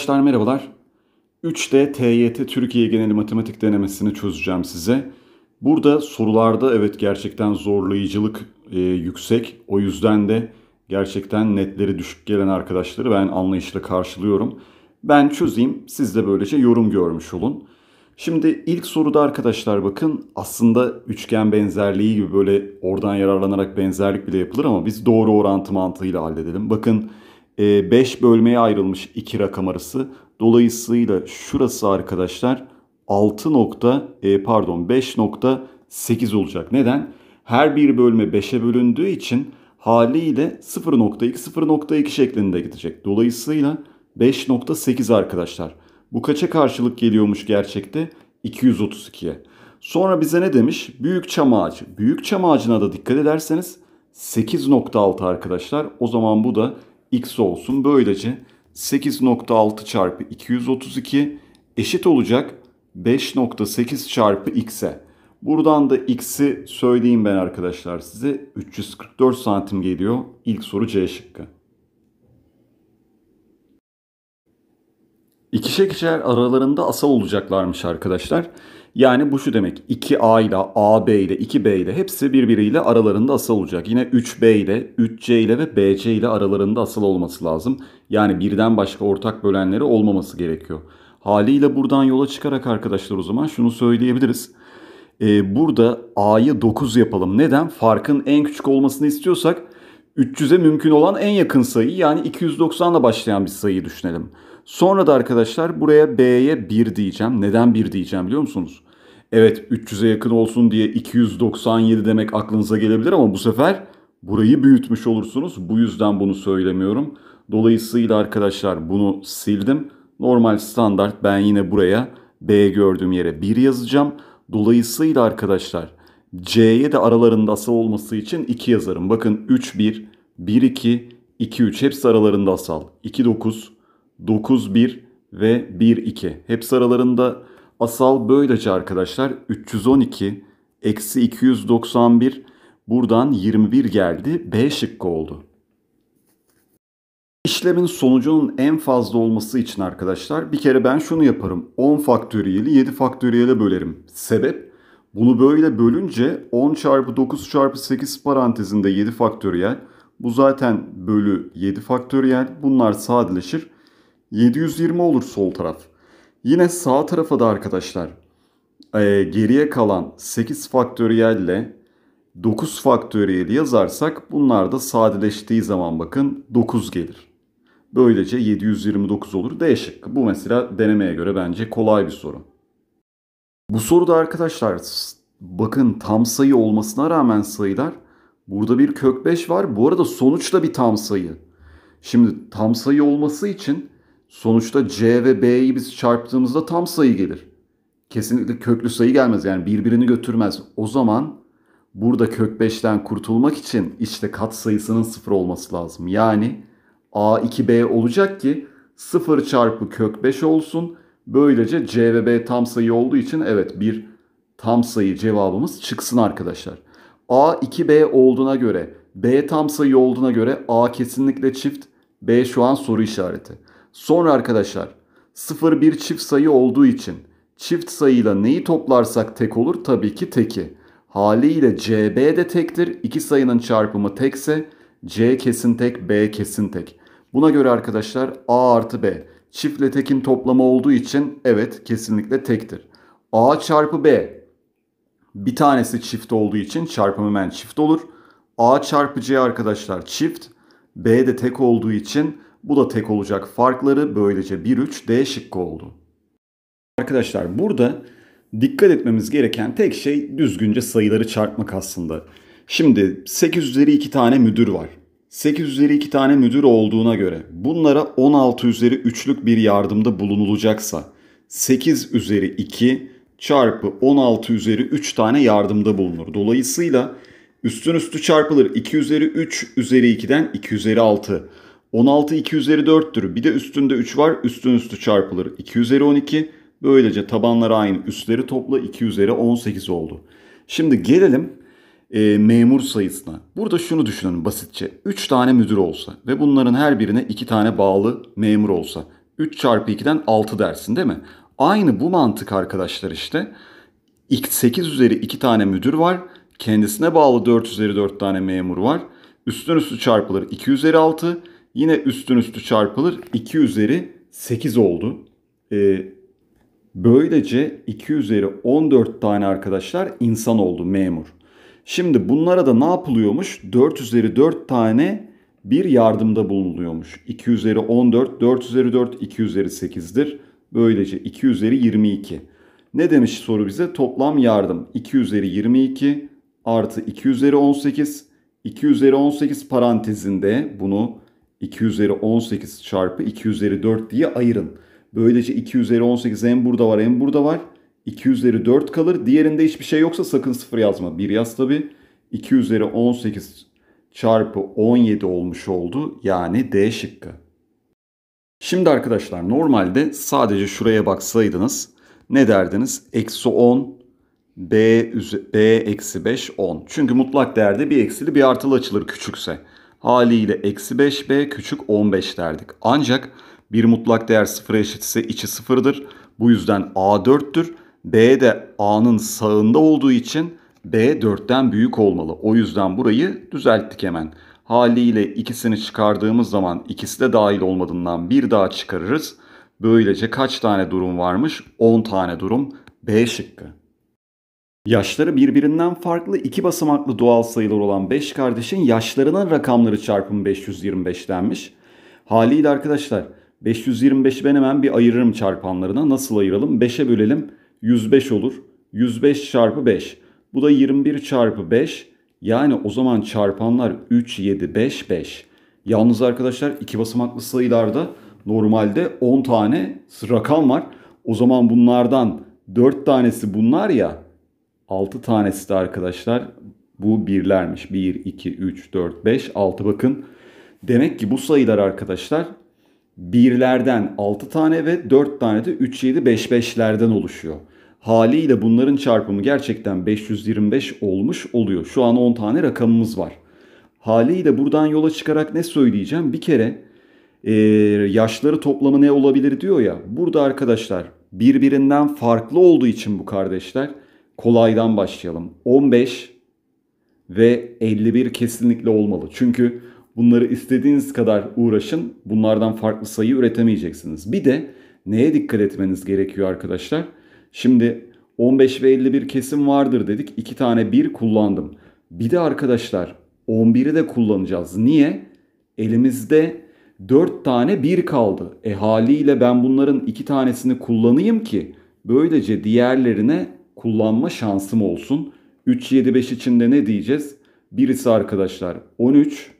Arkadaşlar merhabalar. 3D TYT Türkiye Geneli Matematik Denemesini çözeceğim size. Burada sorularda evet gerçekten zorlayıcılık e, yüksek. O yüzden de gerçekten netleri düşük gelen arkadaşları ben anlayışla karşılıyorum. Ben çözeyim siz de böylece yorum görmüş olun. Şimdi ilk soruda arkadaşlar bakın aslında üçgen benzerliği gibi böyle oradan yararlanarak benzerlik bile yapılır ama biz doğru orantı mantığıyla halledelim. Bakın 5 e, bölmeye ayrılmış iki rakam arası. Dolayısıyla şurası arkadaşlar 6 nokta e, pardon 5.8 olacak. Neden? Her bir bölme 5'e bölündüğü için haliyle 0.2 0.2 şeklinde gidecek. Dolayısıyla 5.8 arkadaşlar. Bu kaça karşılık geliyormuş gerçekte? 232'ye. Sonra bize ne demiş? Büyük çam ağacı. Büyük çam ağacına da dikkat ederseniz 8.6 arkadaşlar. O zaman bu da x olsun. Böylece 8.6 çarpı 232 eşit olacak 5.8 çarpı x'e. Buradan da x'i söyleyeyim ben arkadaşlar size. 344 santim geliyor. İlk soru C şıkkı. İkişer ikişer aralarında asal olacaklarmış arkadaşlar. Yani bu şu demek 2A ile AB ile 2B ile hepsi birbiriyle aralarında asıl olacak. Yine 3B ile 3C ile ve BC ile aralarında asıl olması lazım. Yani birden başka ortak bölenleri olmaması gerekiyor. Haliyle buradan yola çıkarak arkadaşlar o zaman şunu söyleyebiliriz. Ee, burada A'yı 9 yapalım. Neden? Farkın en küçük olmasını istiyorsak 300'e mümkün olan en yakın sayı yani 290 ile başlayan bir sayıyı düşünelim. Sonra da arkadaşlar buraya B'ye 1 diyeceğim. Neden 1 diyeceğim biliyor musunuz? Evet 300'e yakın olsun diye 297 demek aklınıza gelebilir ama bu sefer burayı büyütmüş olursunuz. Bu yüzden bunu söylemiyorum. Dolayısıyla arkadaşlar bunu sildim. Normal standart ben yine buraya B gördüğüm yere 1 yazacağım. Dolayısıyla arkadaşlar C'ye de aralarında asal olması için 2 yazarım. Bakın 3 1, 1 2, 2 3 hepsi aralarında asal. 2 9, 9-1 ve 1-2. Hepsi aralarında asal böylece arkadaşlar 312 eksi 291 buradan 21 geldi. B şıkkı oldu. İşlemin sonucunun en fazla olması için arkadaşlar bir kere ben şunu yaparım. 10 faktöriyeli 7 faktöriyele bölerim. Sebep bunu böyle bölünce 10 çarpı 9 çarpı 8 parantezinde 7 faktöriyel. Bu zaten bölü 7 faktöriyel. Bunlar sadeleşir. 720 olur sol taraf. Yine sağ tarafa da arkadaşlar e, geriye kalan 8 faktöriyel ile 9 faktöriyeli yazarsak bunlar da sadeleştiği zaman bakın 9 gelir. Böylece 729 olur. D şıkkı. Bu mesela denemeye göre bence kolay bir soru. Bu soruda arkadaşlar bakın tam sayı olmasına rağmen sayılar burada bir kök 5 var. Bu arada sonuçta bir tam sayı. Şimdi tam sayı olması için Sonuçta C ve B'yi biz çarptığımızda tam sayı gelir. Kesinlikle köklü sayı gelmez yani birbirini götürmez. O zaman burada kök 5'ten kurtulmak için işte kat sayısının 0 olması lazım. Yani A2B olacak ki 0 çarpı kök 5 olsun. Böylece C ve B tam sayı olduğu için evet bir tam sayı cevabımız çıksın arkadaşlar. A 2B olduğuna göre, B tam sayı olduğuna göre A kesinlikle çift, B şu an soru işareti. Sonra arkadaşlar 0 1 çift sayı olduğu için çift sayıyla neyi toplarsak tek olur tabii ki teki. Haliyle CB de tektir. İki sayının çarpımı tekse C kesin tek, B kesin tek. Buna göre arkadaşlar A artı B çiftle tekin toplamı olduğu için evet kesinlikle tektir. A çarpı B bir tanesi çift olduğu için çarpımı hemen çift olur. A çarpı C arkadaşlar çift. B de tek olduğu için bu da tek olacak farkları böylece 1-3 D şıkkı oldu. Arkadaşlar burada dikkat etmemiz gereken tek şey düzgünce sayıları çarpmak aslında. Şimdi 8 üzeri 2 tane müdür var. 8 üzeri 2 tane müdür olduğuna göre bunlara 16 üzeri 3'lük bir yardımda bulunulacaksa 8 üzeri 2 çarpı 16 üzeri 3 tane yardımda bulunur. Dolayısıyla üstün üstü çarpılır. 2 üzeri 3 üzeri 2'den 2 üzeri 6. 16 2 üzeri 4'tür. Bir de üstünde 3 var. Üstün üstü çarpılır. 2 üzeri 12. Böylece tabanları aynı. Üstleri topla 2 üzeri 18 oldu. Şimdi gelelim e, memur sayısına. Burada şunu düşünün basitçe. 3 tane müdür olsa ve bunların her birine 2 tane bağlı memur olsa. 3 çarpı 2'den 6 dersin değil mi? Aynı bu mantık arkadaşlar işte. 8 üzeri 2 tane müdür var. Kendisine bağlı 4 üzeri 4 tane memur var. Üstün üstü çarpılır 2 üzeri 6. Yine üstün üstü çarpılır. 2 üzeri 8 oldu. Ee, böylece 2 üzeri 14 tane arkadaşlar insan oldu memur. Şimdi bunlara da ne yapılıyormuş? 4 üzeri 4 tane bir yardımda bulunuluyormuş. 2 üzeri 14, 4 üzeri 4, 2 üzeri 8'dir. Böylece 2 üzeri 22. Ne demiş soru bize? Toplam yardım 2 üzeri 22 artı 2 üzeri 18. 2 üzeri 18 parantezinde bunu 2 üzeri 18 çarpı 2 üzeri 4 diye ayırın. Böylece 2 üzeri 18 en burada var en burada var. 2 üzeri 4 kalır. Diğerinde hiçbir şey yoksa sakın 0 yazma. 1 yaz tabi. 2 üzeri 18 çarpı 17 olmuş oldu. Yani D şıkkı. Şimdi arkadaşlar normalde sadece şuraya baksaydınız ne derdiniz? Eksi 10 B, B eksi 5 10. Çünkü mutlak değerde bir eksili bir artılı açılır küçükse haliyle eksi 5b küçük 15 derdik. Ancak bir mutlak değer eşit ise içi sıfırdır. Bu yüzden a 4'tür. B de a'nın sağında olduğu için b 4'ten büyük olmalı. O yüzden burayı düzelttik hemen. Haliyle ikisini çıkardığımız zaman ikisi de dahil olmadığından bir daha çıkarırız. Böylece kaç tane durum varmış? 10 tane durum B şıkkı. Yaşları birbirinden farklı iki basamaklı doğal sayılar olan 5 kardeşin yaşlarının rakamları çarpım 525 denmiş. Haliyle arkadaşlar 525'i ben hemen bir ayırırım çarpanlarına. Nasıl ayıralım? 5'e bölelim 105 olur. 105 çarpı 5. Bu da 21 çarpı 5. Yani o zaman çarpanlar 3, 7, 5, 5. Yalnız arkadaşlar iki basamaklı sayılarda normalde 10 tane rakam var. O zaman bunlardan 4 tanesi bunlar ya 6 tanesi de arkadaşlar bu birlermiş. 1, 2, 3, 4, 5, 6 bakın. Demek ki bu sayılar arkadaşlar birlerden 6 tane ve 4 tane de 3, 7, 5, 5'lerden oluşuyor. Haliyle bunların çarpımı gerçekten 525 olmuş oluyor. Şu an 10 tane rakamımız var. Haliyle buradan yola çıkarak ne söyleyeceğim? Bir kere e, yaşları toplamı ne olabilir diyor ya. Burada arkadaşlar birbirinden farklı olduğu için bu kardeşler kolaydan başlayalım. 15 ve 51 kesinlikle olmalı. Çünkü bunları istediğiniz kadar uğraşın. Bunlardan farklı sayı üretemeyeceksiniz. Bir de neye dikkat etmeniz gerekiyor arkadaşlar? Şimdi 15 ve 51 kesim vardır dedik. 2 tane 1 kullandım. Bir de arkadaşlar 11'i de kullanacağız. Niye? Elimizde 4 tane 1 kaldı. E haliyle ben bunların 2 tanesini kullanayım ki böylece diğerlerine kullanma şansım olsun. 3, 7, 5 içinde ne diyeceğiz? Birisi arkadaşlar 13,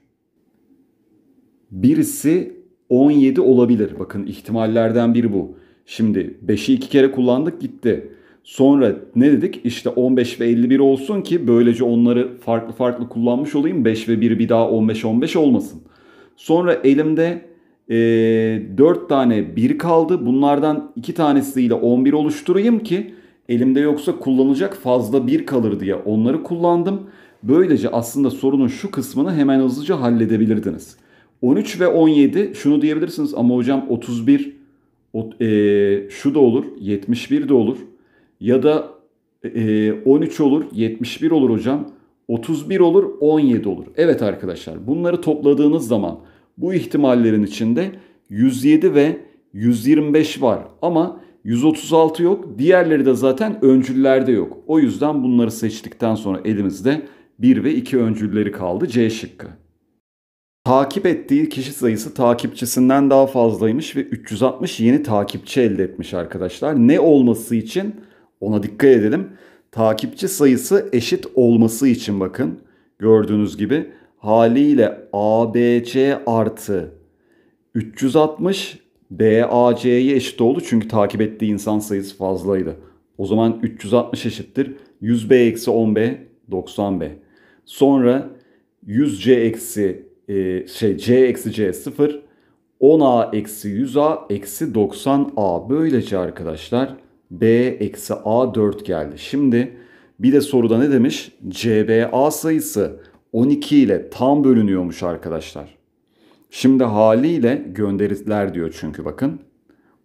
birisi 17 olabilir. Bakın ihtimallerden biri bu. Şimdi 5'i 2 kere kullandık gitti. Sonra ne dedik? İşte 15 ve 51 olsun ki böylece onları farklı farklı kullanmış olayım. 5 ve 1 bir daha 15-15 olmasın. Sonra elimde e, 4 tane 1 kaldı. Bunlardan 2 tanesiyle 11 oluşturayım ki Elimde yoksa kullanacak fazla bir kalır diye onları kullandım. Böylece aslında sorunun şu kısmını hemen hızlıca halledebilirdiniz. 13 ve 17 şunu diyebilirsiniz ama hocam 31 e, şu da olur 71 de olur ya da e, 13 olur 71 olur hocam 31 olur 17 olur. Evet arkadaşlar bunları topladığınız zaman bu ihtimallerin içinde 107 ve 125 var ama 136 yok. Diğerleri de zaten öncüllerde yok. O yüzden bunları seçtikten sonra elimizde 1 ve 2 öncülleri kaldı C şıkkı. Takip ettiği kişi sayısı takipçisinden daha fazlaymış ve 360 yeni takipçi elde etmiş arkadaşlar. Ne olması için? Ona dikkat edelim. Takipçi sayısı eşit olması için bakın gördüğünüz gibi haliyle ABC artı 360 BAC'ye eşit oldu çünkü takip ettiği insan sayısı fazlaydı. O zaman 360 eşittir. 100B eksi 10B 90B. Sonra 100C eksi e, şey C eksi C 0 10A eksi 100A eksi 90A. Böylece arkadaşlar B eksi A 4 geldi. Şimdi bir de soruda ne demiş? CBA sayısı 12 ile tam bölünüyormuş arkadaşlar. Şimdi haliyle gönderiler diyor çünkü bakın.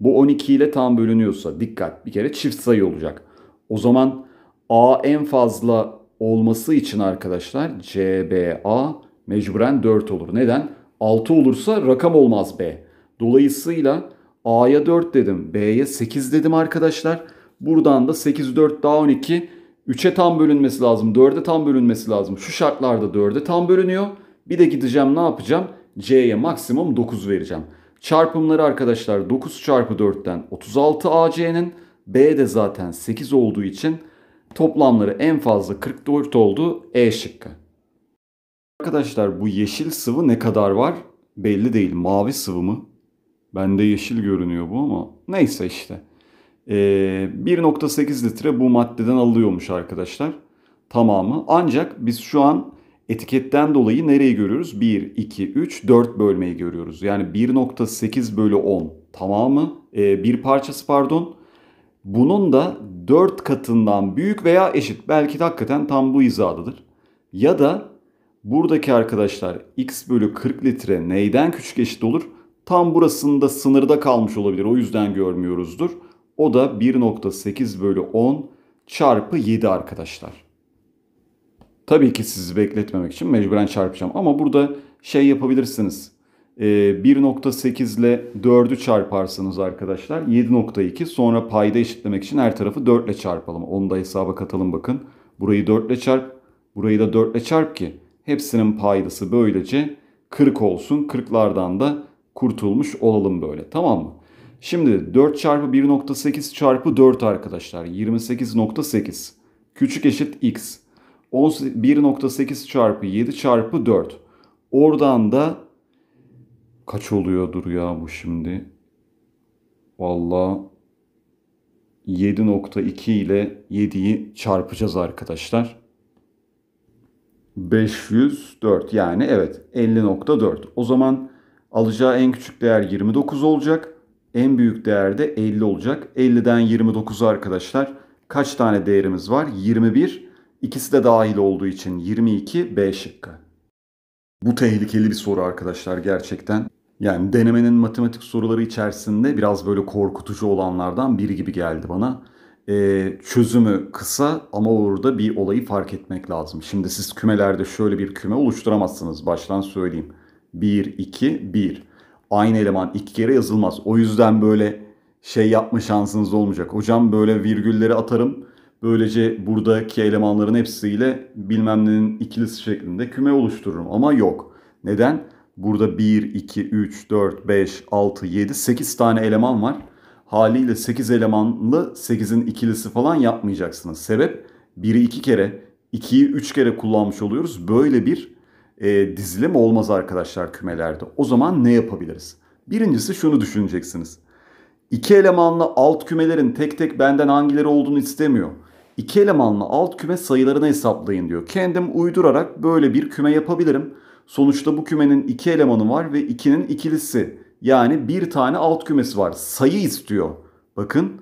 Bu 12 ile tam bölünüyorsa dikkat bir kere çift sayı olacak. O zaman A en fazla olması için arkadaşlar CBA mecburen 4 olur. Neden? 6 olursa rakam olmaz B. Dolayısıyla A'ya 4 dedim, B'ye 8 dedim arkadaşlar. Buradan da 8, 4 daha 12. 3'e tam bölünmesi lazım, 4'e tam bölünmesi lazım. Şu şartlarda 4'e tam bölünüyor. Bir de gideceğim ne yapacağım? C'ye maksimum 9 vereceğim. Çarpımları arkadaşlar 9 çarpı 4'ten 36 AC'nin B de zaten 8 olduğu için toplamları en fazla 44 oldu E şıkkı. Arkadaşlar bu yeşil sıvı ne kadar var? Belli değil. Mavi sıvı mı? Bende yeşil görünüyor bu ama neyse işte. Ee, 1.8 litre bu maddeden alıyormuş arkadaşlar. Tamamı. Ancak biz şu an Etiketten dolayı nereyi görüyoruz? 1, 2, 3, 4 bölmeyi görüyoruz. Yani 1.8 bölü 10 tamamı e, bir parçası pardon. Bunun da 4 katından büyük veya eşit. Belki de hakikaten tam bu izadadır. Ya da buradaki arkadaşlar x bölü 40 litre neyden küçük eşit olur? Tam burasında sınırda kalmış olabilir. O yüzden görmüyoruzdur. O da 1.8 bölü 10 çarpı 7 arkadaşlar. Tabii ki sizi bekletmemek için mecburen çarpacağım. Ama burada şey yapabilirsiniz. 1.8 ee, ile 4'ü çarparsanız arkadaşlar 7.2 sonra payda eşitlemek için her tarafı 4 ile çarpalım. Onu da hesaba katalım bakın. Burayı 4 ile çarp. Burayı da 4 ile çarp ki hepsinin paydası böylece 40 olsun. 40'lardan da kurtulmuş olalım böyle tamam mı? Şimdi 4 çarpı 1.8 çarpı 4 arkadaşlar 28.8 küçük eşit x. 1.8 çarpı 7 çarpı 4. Oradan da kaç oluyordur ya bu şimdi? Valla 7.2 ile 7'yi çarpacağız arkadaşlar. 504 yani evet 50.4. O zaman alacağı en küçük değer 29 olacak. En büyük değer de 50 olacak. 50'den 29 arkadaşlar. Kaç tane değerimiz var? 21. İkisi de dahil olduğu için 22 B şıkkı. Bu tehlikeli bir soru arkadaşlar gerçekten. Yani denemenin matematik soruları içerisinde biraz böyle korkutucu olanlardan biri gibi geldi bana. Ee, çözümü kısa ama orada bir olayı fark etmek lazım. Şimdi siz kümelerde şöyle bir küme oluşturamazsınız. Baştan söyleyeyim. 1, 2, 1. Aynı eleman iki kere yazılmaz. O yüzden böyle şey yapma şansınız olmayacak. Hocam böyle virgülleri atarım Böylece buradaki elemanların hepsiyle bilmem nenin ikilisi şeklinde küme oluştururum. Ama yok. Neden? Burada 1, 2, 3, 4, 5, 6, 7, 8 tane eleman var. Haliyle 8 elemanlı 8'in ikilisi falan yapmayacaksınız. Sebep 1'i 2 kere, 2'yi 3 kere kullanmış oluyoruz. Böyle bir e, dizilim olmaz arkadaşlar kümelerde. O zaman ne yapabiliriz? Birincisi şunu düşüneceksiniz. İki elemanlı alt kümelerin tek tek benden hangileri olduğunu istemiyor. İki elemanlı alt küme sayılarını hesaplayın diyor. Kendim uydurarak böyle bir küme yapabilirim. Sonuçta bu kümenin iki elemanı var ve ikinin ikilisi. Yani bir tane alt kümesi var. Sayı istiyor. Bakın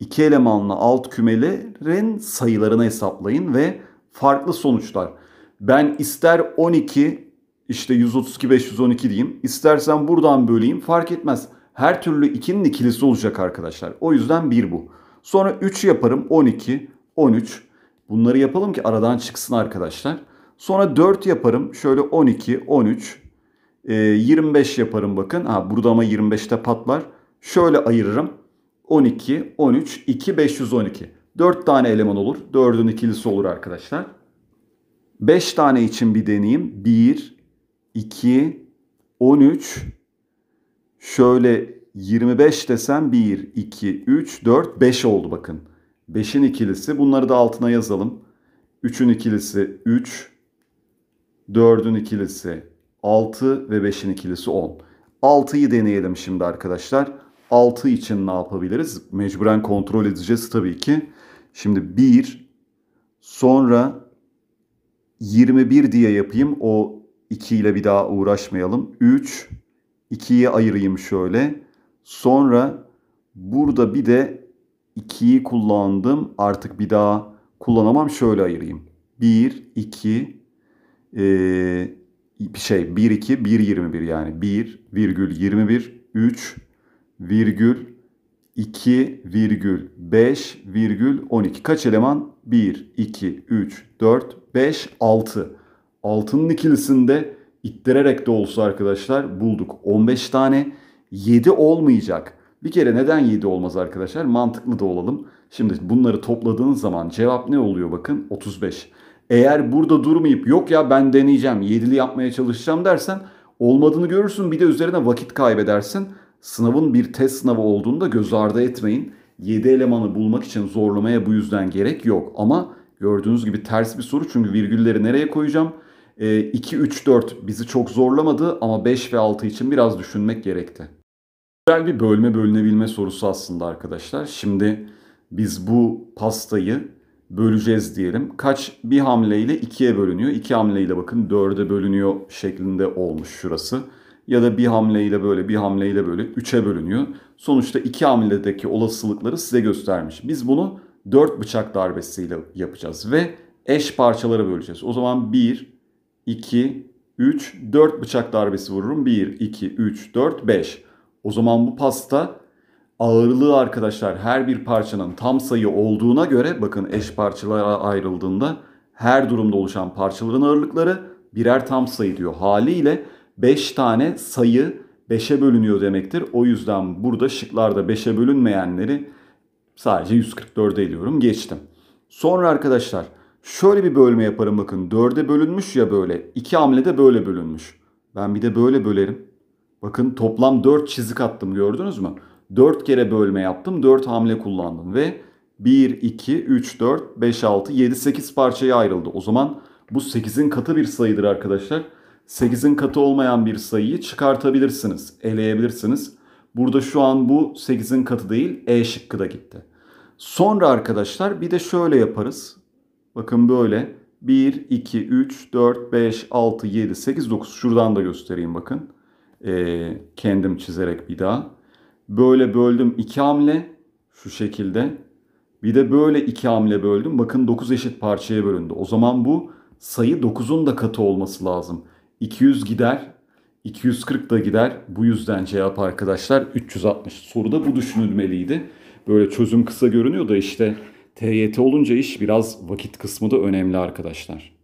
iki elemanlı alt kümelerin sayılarını hesaplayın ve farklı sonuçlar. Ben ister 12 işte 132 512 diyeyim. İstersen buradan böleyim fark etmez. Her türlü 2'nin ikilisi olacak arkadaşlar. O yüzden 1 bu. Sonra 3 yaparım 12. 13. Bunları yapalım ki aradan çıksın arkadaşlar. Sonra 4 yaparım. Şöyle 12, 13, 25 yaparım bakın. Ha, burada ama 25'te patlar. Şöyle ayırırım. 12, 13, 2, 512. 4 tane eleman olur. 4'ün ikilisi olur arkadaşlar. 5 tane için bir deneyeyim. 1, 2, 13, şöyle 25 desem 1, 2, 3, 4, 5 oldu bakın. 5'in ikilisi bunları da altına yazalım. 3'ün ikilisi 3, 4'ün ikilisi 6 ve 5'in ikilisi 10. 6'yı deneyelim şimdi arkadaşlar. 6 için ne yapabiliriz? Mecburen kontrol edeceğiz tabii ki. Şimdi 1 sonra 21 diye yapayım. O 2 ile bir daha uğraşmayalım. 3 2'ye ayırayım şöyle. Sonra burada bir de 2'yi kullandım. Artık bir daha kullanamam. Şöyle ayırayım. 1, 2, e, bir şey 1, 2, 1, 21 yani 1, virgül 21, 3, virgül 2, virgül 5, virgül 12. Kaç eleman? 1, 2, 3, 4, 5, 6. Altının ikilisinde ittirerek de olsa arkadaşlar bulduk. 15 tane 7 olmayacak. Bir kere neden 7 olmaz arkadaşlar? Mantıklı da olalım. Şimdi bunları topladığınız zaman cevap ne oluyor bakın? 35. Eğer burada durmayıp yok ya ben deneyeceğim 7'li yapmaya çalışacağım dersen olmadığını görürsün bir de üzerine vakit kaybedersin. Sınavın bir test sınavı olduğunu da göz ardı etmeyin. 7 elemanı bulmak için zorlamaya bu yüzden gerek yok. Ama gördüğünüz gibi ters bir soru çünkü virgülleri nereye koyacağım? E, 2, 3, 4 bizi çok zorlamadı ama 5 ve 6 için biraz düşünmek gerekti. Güzel bir bölme bölünebilme sorusu aslında arkadaşlar. Şimdi biz bu pastayı böleceğiz diyelim. Kaç bir hamleyle ikiye bölünüyor. İki hamleyle bakın dörde bölünüyor şeklinde olmuş şurası. Ya da bir hamleyle böyle bir hamleyle böyle üçe bölünüyor. Sonuçta iki hamledeki olasılıkları size göstermiş. Biz bunu dört bıçak darbesiyle yapacağız ve eş parçalara böleceğiz. O zaman bir, iki, üç, dört bıçak darbesi vururum. Bir, iki, üç, dört, beş. O zaman bu pasta ağırlığı arkadaşlar her bir parçanın tam sayı olduğuna göre bakın eş parçalara ayrıldığında her durumda oluşan parçaların ağırlıkları birer tam sayı diyor. Haliyle 5 tane sayı 5'e bölünüyor demektir. O yüzden burada şıklarda 5'e bölünmeyenleri sadece 144'e ediyorum geçtim. Sonra arkadaşlar şöyle bir bölme yaparım bakın 4'e bölünmüş ya böyle 2 hamlede böyle bölünmüş. Ben bir de böyle bölerim. Bakın toplam 4 çizik attım gördünüz mü? 4 kere bölme yaptım. 4 hamle kullandım ve 1, 2, 3, 4, 5, 6, 7, 8 parçaya ayrıldı. O zaman bu 8'in katı bir sayıdır arkadaşlar. 8'in katı olmayan bir sayıyı çıkartabilirsiniz, eleyebilirsiniz. Burada şu an bu 8'in katı değil, E şıkkı da gitti. Sonra arkadaşlar bir de şöyle yaparız. Bakın böyle 1, 2, 3, 4, 5, 6, 7, 8, 9 şuradan da göstereyim bakın e, kendim çizerek bir daha. Böyle böldüm iki hamle şu şekilde. Bir de böyle iki hamle böldüm. Bakın 9 eşit parçaya bölündü. O zaman bu sayı 9'un da katı olması lazım. 200 gider, 240 da gider. Bu yüzden cevap arkadaşlar 360. Soruda bu düşünülmeliydi. Böyle çözüm kısa görünüyor da işte TYT olunca iş biraz vakit kısmı da önemli arkadaşlar.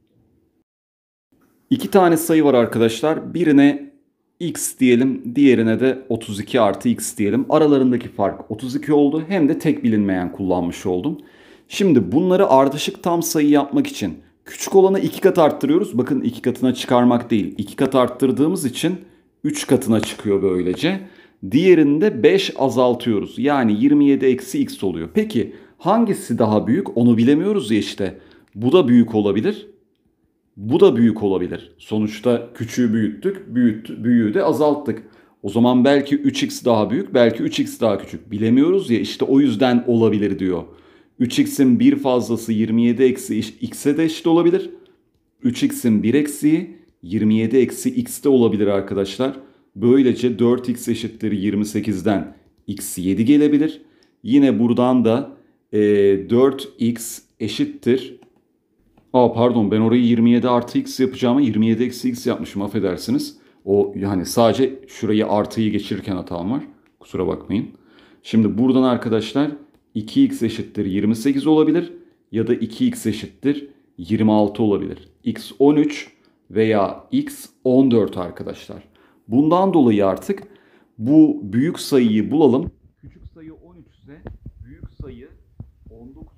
İki tane sayı var arkadaşlar. Birine x diyelim diğerine de 32 artı x diyelim. Aralarındaki fark 32 oldu hem de tek bilinmeyen kullanmış oldum. Şimdi bunları ardışık tam sayı yapmak için küçük olanı 2 kat arttırıyoruz. Bakın 2 katına çıkarmak değil 2 kat arttırdığımız için 3 katına çıkıyor böylece. Diğerini de 5 azaltıyoruz. Yani 27 eksi x oluyor. Peki hangisi daha büyük onu bilemiyoruz ya işte. Bu da büyük olabilir. Bu da büyük olabilir. Sonuçta küçüğü büyüttük, büyüt, büyüğü de azalttık. O zaman belki 3x daha büyük, belki 3x daha küçük. Bilemiyoruz ya işte o yüzden olabilir diyor. 3x'in bir fazlası 27 eksi x'e de eşit olabilir. 3x'in bir eksiği 27 eksi x de olabilir arkadaşlar. Böylece 4x eşittir 28'den x 7 gelebilir. Yine buradan da e, 4x eşittir Aa pardon ben orayı 27 artı x yapacağıma 27 eksi x yapmışım affedersiniz. O yani sadece şurayı artıyı geçirirken hatam var. Kusura bakmayın. Şimdi buradan arkadaşlar 2x eşittir 28 olabilir ya da 2x eşittir 26 olabilir. x 13 veya x 14 arkadaşlar. Bundan dolayı artık bu büyük sayıyı bulalım. Küçük sayı 13 ise büyük sayı 19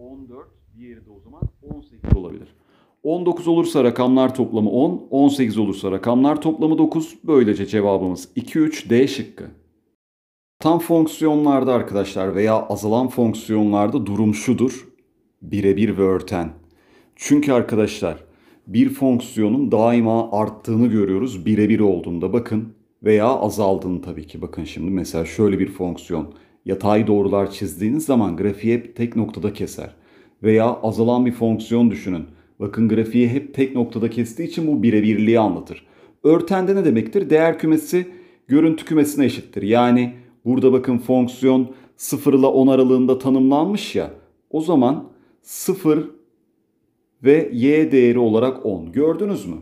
14, bir yerde o zaman 18 olabilir. 19 olursa rakamlar toplamı 10, 18 olursa rakamlar toplamı 9. Böylece cevabımız 2, 3, D şıkkı. Tam fonksiyonlarda arkadaşlar veya azalan fonksiyonlarda durum şudur. Birebir ve örten. Çünkü arkadaşlar bir fonksiyonun daima arttığını görüyoruz birebir olduğunda bakın veya azaldığını tabii ki bakın şimdi mesela şöyle bir fonksiyon Yatay doğrular çizdiğiniz zaman grafiği hep tek noktada keser. Veya azalan bir fonksiyon düşünün. Bakın grafiği hep tek noktada kestiği için bu birebirliği anlatır. Örtende ne demektir? Değer kümesi görüntü kümesine eşittir. Yani burada bakın fonksiyon 0 ile 10 aralığında tanımlanmış ya. O zaman 0 ve y değeri olarak 10. Gördünüz mü?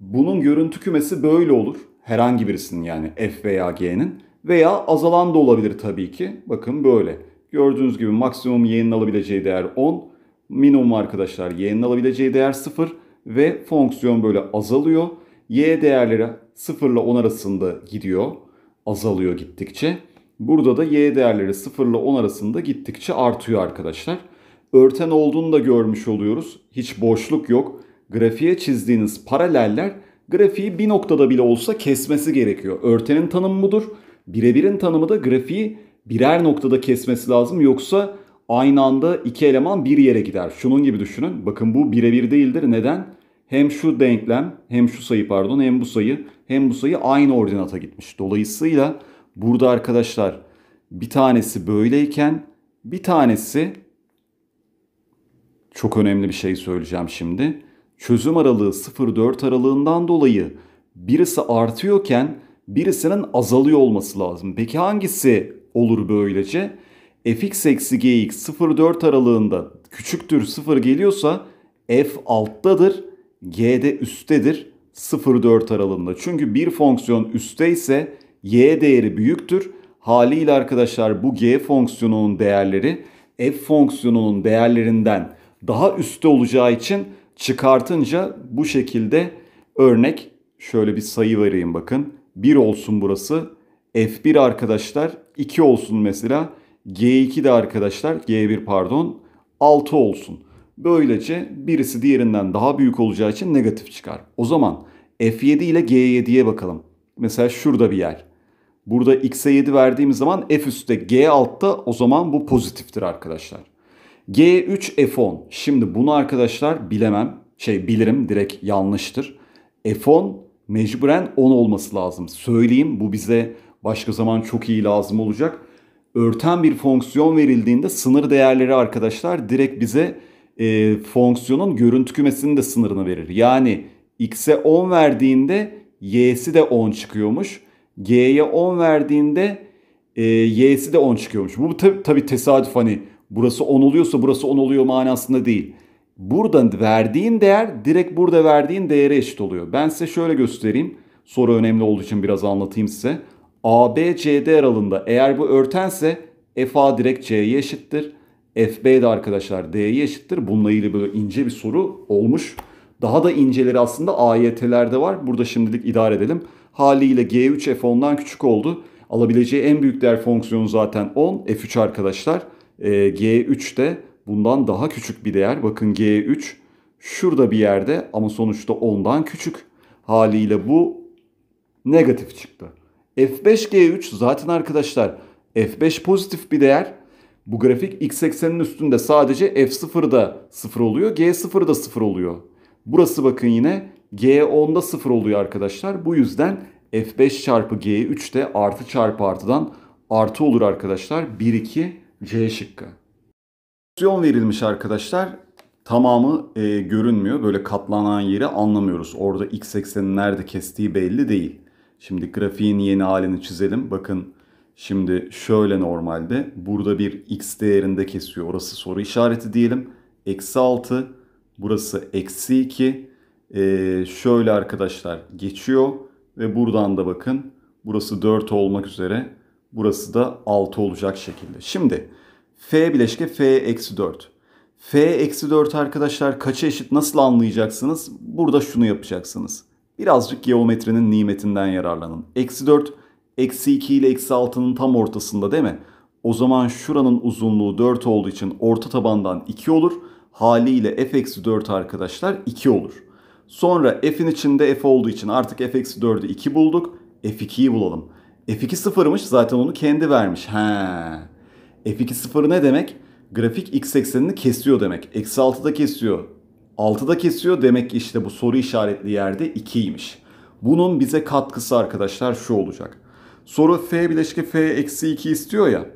Bunun görüntü kümesi böyle olur. Herhangi birisinin yani f veya g'nin veya azalan da olabilir tabii ki. Bakın böyle. Gördüğünüz gibi maksimum y'nin alabileceği değer 10. Minimum arkadaşlar y'nin alabileceği değer 0 ve fonksiyon böyle azalıyor. Y değerleri 0 ile 10 arasında gidiyor. Azalıyor gittikçe. Burada da y değerleri 0 ile 10 arasında gittikçe artıyor arkadaşlar. Örten olduğunu da görmüş oluyoruz. Hiç boşluk yok. Grafiğe çizdiğiniz paraleller grafiği bir noktada bile olsa kesmesi gerekiyor. Örtenin tanımı budur. Birebirin tanımı da grafiği birer noktada kesmesi lazım yoksa aynı anda iki eleman bir yere gider. Şunun gibi düşünün. Bakın bu birebir değildir. Neden? Hem şu denklem, hem şu sayı pardon, hem bu sayı, hem bu sayı aynı ordinata gitmiş. Dolayısıyla burada arkadaşlar bir tanesi böyleyken bir tanesi çok önemli bir şey söyleyeceğim şimdi. Çözüm aralığı 0-4 aralığından dolayı birisi artıyorken birisinin azalıyor olması lazım. Peki hangisi olur böylece? fx eksi gx 0-4 aralığında küçüktür 0 geliyorsa f alttadır, g de üsttedir 0-4 aralığında. Çünkü bir fonksiyon üstte ise y değeri büyüktür. Haliyle arkadaşlar bu g fonksiyonunun değerleri f fonksiyonunun değerlerinden daha üstte olacağı için çıkartınca bu şekilde örnek şöyle bir sayı vereyim bakın. 1 olsun burası. F1 arkadaşlar 2 olsun mesela. G2 de arkadaşlar G1 pardon 6 olsun. Böylece birisi diğerinden daha büyük olacağı için negatif çıkar. O zaman F7 ile G7'ye bakalım. Mesela şurada bir yer. Burada x'e 7 verdiğimiz zaman f üstte g altta o zaman bu pozitiftir arkadaşlar. G3 F10. Şimdi bunu arkadaşlar bilemem. Şey bilirim direkt yanlıştır. F10 mecburen 10 olması lazım. Söyleyeyim bu bize başka zaman çok iyi lazım olacak. Örten bir fonksiyon verildiğinde sınır değerleri arkadaşlar direkt bize e, fonksiyonun görüntü kümesinin de sınırını verir. Yani x'e 10 verdiğinde y'si de 10 çıkıyormuş. G'ye 10 verdiğinde e, y'si de 10 çıkıyormuş. Bu tabi, tabi tesadüf hani burası 10 oluyorsa burası 10 oluyor manasında değil buradan verdiğin değer direkt burada verdiğin değere eşit oluyor. Ben size şöyle göstereyim. Soru önemli olduğu için biraz anlatayım size. AB CD aralığında eğer bu örtense FA direkt C'ye eşittir. FB de arkadaşlar D'ye eşittir. Bununla ilgili böyle ince bir soru olmuş. Daha da inceleri aslında AYT'lerde var. Burada şimdilik idare edelim. Haliyle G3 f ondan küçük oldu. Alabileceği en büyük değer fonksiyonu zaten 10. F3 arkadaşlar. E, ee, G3 de bundan daha küçük bir değer bakın G3 şurada bir yerde ama sonuçta ondan küçük haliyle bu negatif çıktı. F5G3 zaten arkadaşlar F5 pozitif bir değer. Bu grafik x eksenin üstünde sadece f 0 da 0 oluyor, g 0 da 0 oluyor. Burası bakın yine G10'da 0 oluyor arkadaşlar. Bu yüzden F5 çarpı G3 de artı çarpı artıdan artı olur arkadaşlar. 1, 2, C şıkkı. Opsiyon verilmiş arkadaşlar. Tamamı e, görünmüyor. Böyle katlanan yeri anlamıyoruz. Orada x eksenini nerede kestiği belli değil. Şimdi grafiğin yeni halini çizelim. Bakın şimdi şöyle normalde. Burada bir x değerinde kesiyor. Orası soru işareti diyelim. Eksi 6. Burası eksi 2. E, şöyle arkadaşlar geçiyor. Ve buradan da bakın. Burası 4 olmak üzere. Burası da 6 olacak şekilde. Şimdi... F bileşke F eksi 4. F eksi 4 arkadaşlar kaça eşit nasıl anlayacaksınız? Burada şunu yapacaksınız. Birazcık geometrinin nimetinden yararlanın. Eksi 4 eksi 2 ile eksi 6'nın tam ortasında değil mi? O zaman şuranın uzunluğu 4 olduğu için orta tabandan 2 olur. Haliyle f eksi 4 arkadaşlar 2 olur. Sonra f'in içinde f olduğu için artık f eksi 4'ü 2 bulduk. f2'yi bulalım. f2 sıfırmış zaten onu kendi vermiş. Heee f2 sıfırı ne demek? Grafik x eksenini kesiyor demek. Eksi 6'da kesiyor. 6'da kesiyor demek ki işte bu soru işaretli yerde 2'ymiş. Bunun bize katkısı arkadaşlar şu olacak. Soru f bileşke f eksi 2 istiyor ya.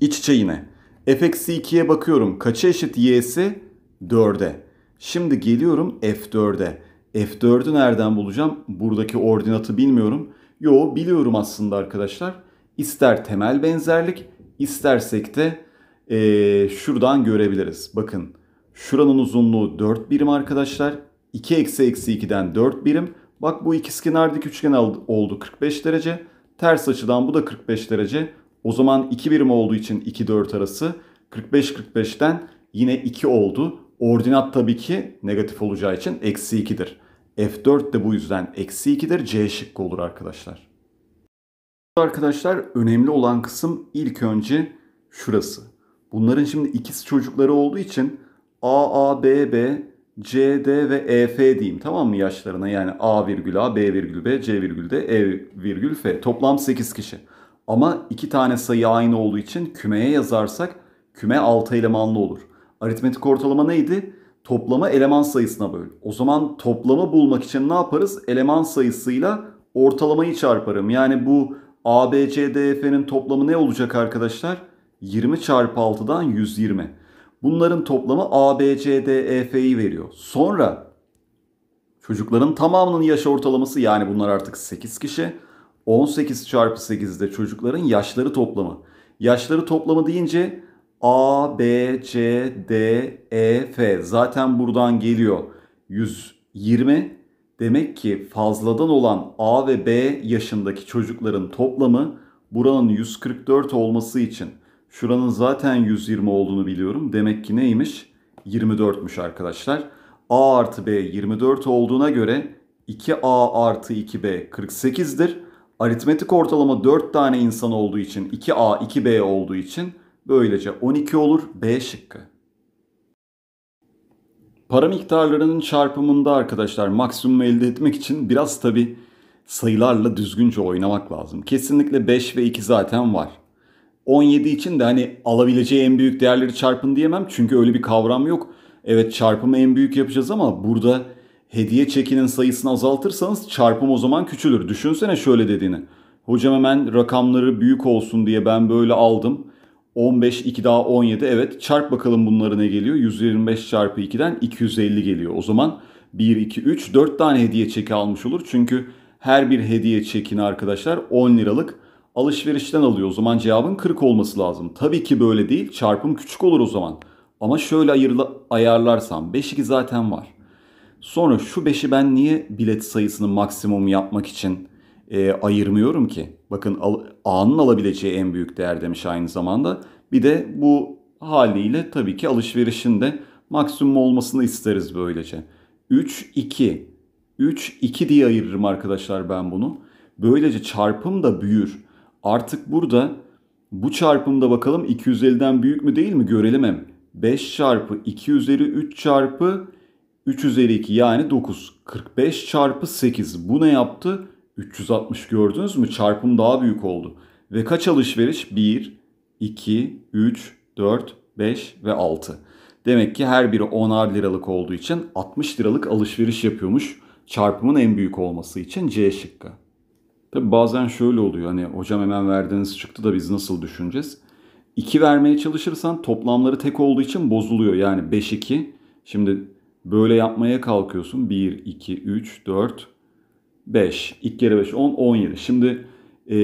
İç içe yine. f eksi 2'ye bakıyorum. Kaça eşit y'si? 4'e. Şimdi geliyorum f4'e. f4'ü nereden bulacağım? Buradaki ordinatı bilmiyorum. Yo biliyorum aslında arkadaşlar. İster temel benzerlik istersek de e, şuradan görebiliriz. Bakın şuranın uzunluğu 4 birim arkadaşlar. 2 eksi eksi 2'den 4 birim. Bak bu ikizkenar dik üçgen oldu 45 derece. Ters açıdan bu da 45 derece. O zaman 2 birim olduğu için 2 4 arası 45 45'ten yine 2 oldu. Ordinat tabii ki negatif olacağı için eksi 2'dir. F4 de bu yüzden eksi 2'dir. C şıkkı olur arkadaşlar. Arkadaşlar önemli olan kısım ilk önce şurası. Bunların şimdi ikiz çocukları olduğu için A, A, B, B, C, D ve E, F diyeyim tamam mı yaşlarına? Yani A virgül A, B virgül B, C virgül D, E virgül F. Toplam 8 kişi. Ama iki tane sayı aynı olduğu için kümeye yazarsak küme 6 elemanlı olur. Aritmetik ortalama neydi? Toplama eleman sayısına böl. O zaman toplamı bulmak için ne yaparız? Eleman sayısıyla ortalamayı çarparım. Yani bu ABCDF'nin toplamı ne olacak arkadaşlar? 20 çarpı 6'dan 120. Bunların toplamı ABCDEF'yi veriyor. Sonra çocukların tamamının yaş ortalaması yani bunlar artık 8 kişi. 18 çarpı 8 de çocukların yaşları toplamı. Yaşları toplamı deyince A, B, C, D, E, F zaten buradan geliyor. 120 Demek ki fazladan olan A ve B yaşındaki çocukların toplamı buranın 144 olması için şuranın zaten 120 olduğunu biliyorum. Demek ki neymiş? 24'müş arkadaşlar. A artı B 24 olduğuna göre 2A artı 2B 48'dir. Aritmetik ortalama 4 tane insan olduğu için 2A 2B olduğu için böylece 12 olur B şıkkı para miktarlarının çarpımında arkadaşlar maksimum elde etmek için biraz tabi sayılarla düzgünce oynamak lazım. Kesinlikle 5 ve 2 zaten var. 17 için de hani alabileceği en büyük değerleri çarpın diyemem çünkü öyle bir kavram yok. Evet çarpımı en büyük yapacağız ama burada hediye çekinin sayısını azaltırsanız çarpım o zaman küçülür. Düşünsene şöyle dediğini. Hocam hemen rakamları büyük olsun diye ben böyle aldım. 15, 2 daha 17 evet çarp bakalım bunlara ne geliyor. 125 çarpı 2'den 250 geliyor. O zaman 1, 2, 3, 4 tane hediye çeki almış olur. Çünkü her bir hediye çekini arkadaşlar 10 liralık alışverişten alıyor. O zaman cevabın 40 olması lazım. Tabii ki böyle değil. Çarpım küçük olur o zaman. Ama şöyle ayırla, ayarlarsam 5, 2 zaten var. Sonra şu 5'i ben niye bilet sayısını maksimum yapmak için e, ayırmıyorum ki. Bakın al, A'nın alabileceği en büyük değer demiş aynı zamanda. Bir de bu haliyle tabii ki alışverişin de maksimum olmasını isteriz böylece. 3, 2. 3, 2 diye ayırırım arkadaşlar ben bunu. Böylece çarpım da büyür. Artık burada bu çarpımda bakalım 250'den büyük mü değil mi görelim hem. 5 çarpı 2 üzeri 3 çarpı 3 üzeri 2 yani 9. 45 çarpı 8 bu ne yaptı? 360 gördünüz mü? Çarpım daha büyük oldu. Ve kaç alışveriş? 1, 2, 3, 4, 5 ve 6. Demek ki her biri 10'ar liralık olduğu için 60 liralık alışveriş yapıyormuş. Çarpımın en büyük olması için C şıkkı. Tabi bazen şöyle oluyor hani hocam hemen verdiğiniz çıktı da biz nasıl düşüneceğiz? 2 vermeye çalışırsan toplamları tek olduğu için bozuluyor. Yani 5-2 şimdi böyle yapmaya kalkıyorsun 1, 2, 3, 4, 5. İlk kere 5. 10. 17. Şimdi e,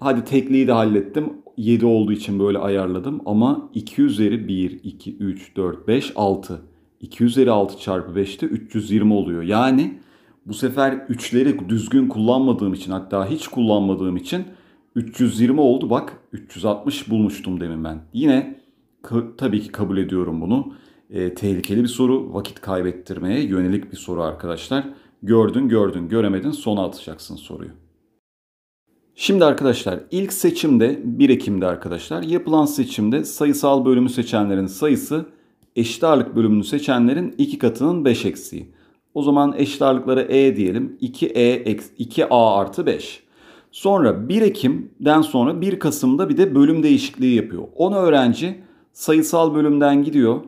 hadi tekliği de hallettim. 7 olduğu için böyle ayarladım. Ama 2 üzeri 1, 2, 3, 4, 5, 6. 2 üzeri 6 çarpı 5'te 320 oluyor. Yani bu sefer 3'leri düzgün kullanmadığım için hatta hiç kullanmadığım için 320 oldu. Bak 360 bulmuştum demin ben. Yine tabii ki kabul ediyorum bunu. E, tehlikeli bir soru. Vakit kaybettirmeye yönelik bir soru arkadaşlar. Gördün gördün göremedin sona atacaksın soruyu. Şimdi arkadaşlar ilk seçimde 1 Ekim'de arkadaşlar yapılan seçimde sayısal bölümü seçenlerin sayısı eşit ağırlık bölümünü seçenlerin 2 katının 5 eksiği. O zaman eşit ağırlıklara E diyelim 2E 2A artı 5. Sonra 1 Ekim'den sonra 1 Kasım'da bir de bölüm değişikliği yapıyor. 10 öğrenci sayısal bölümden gidiyor.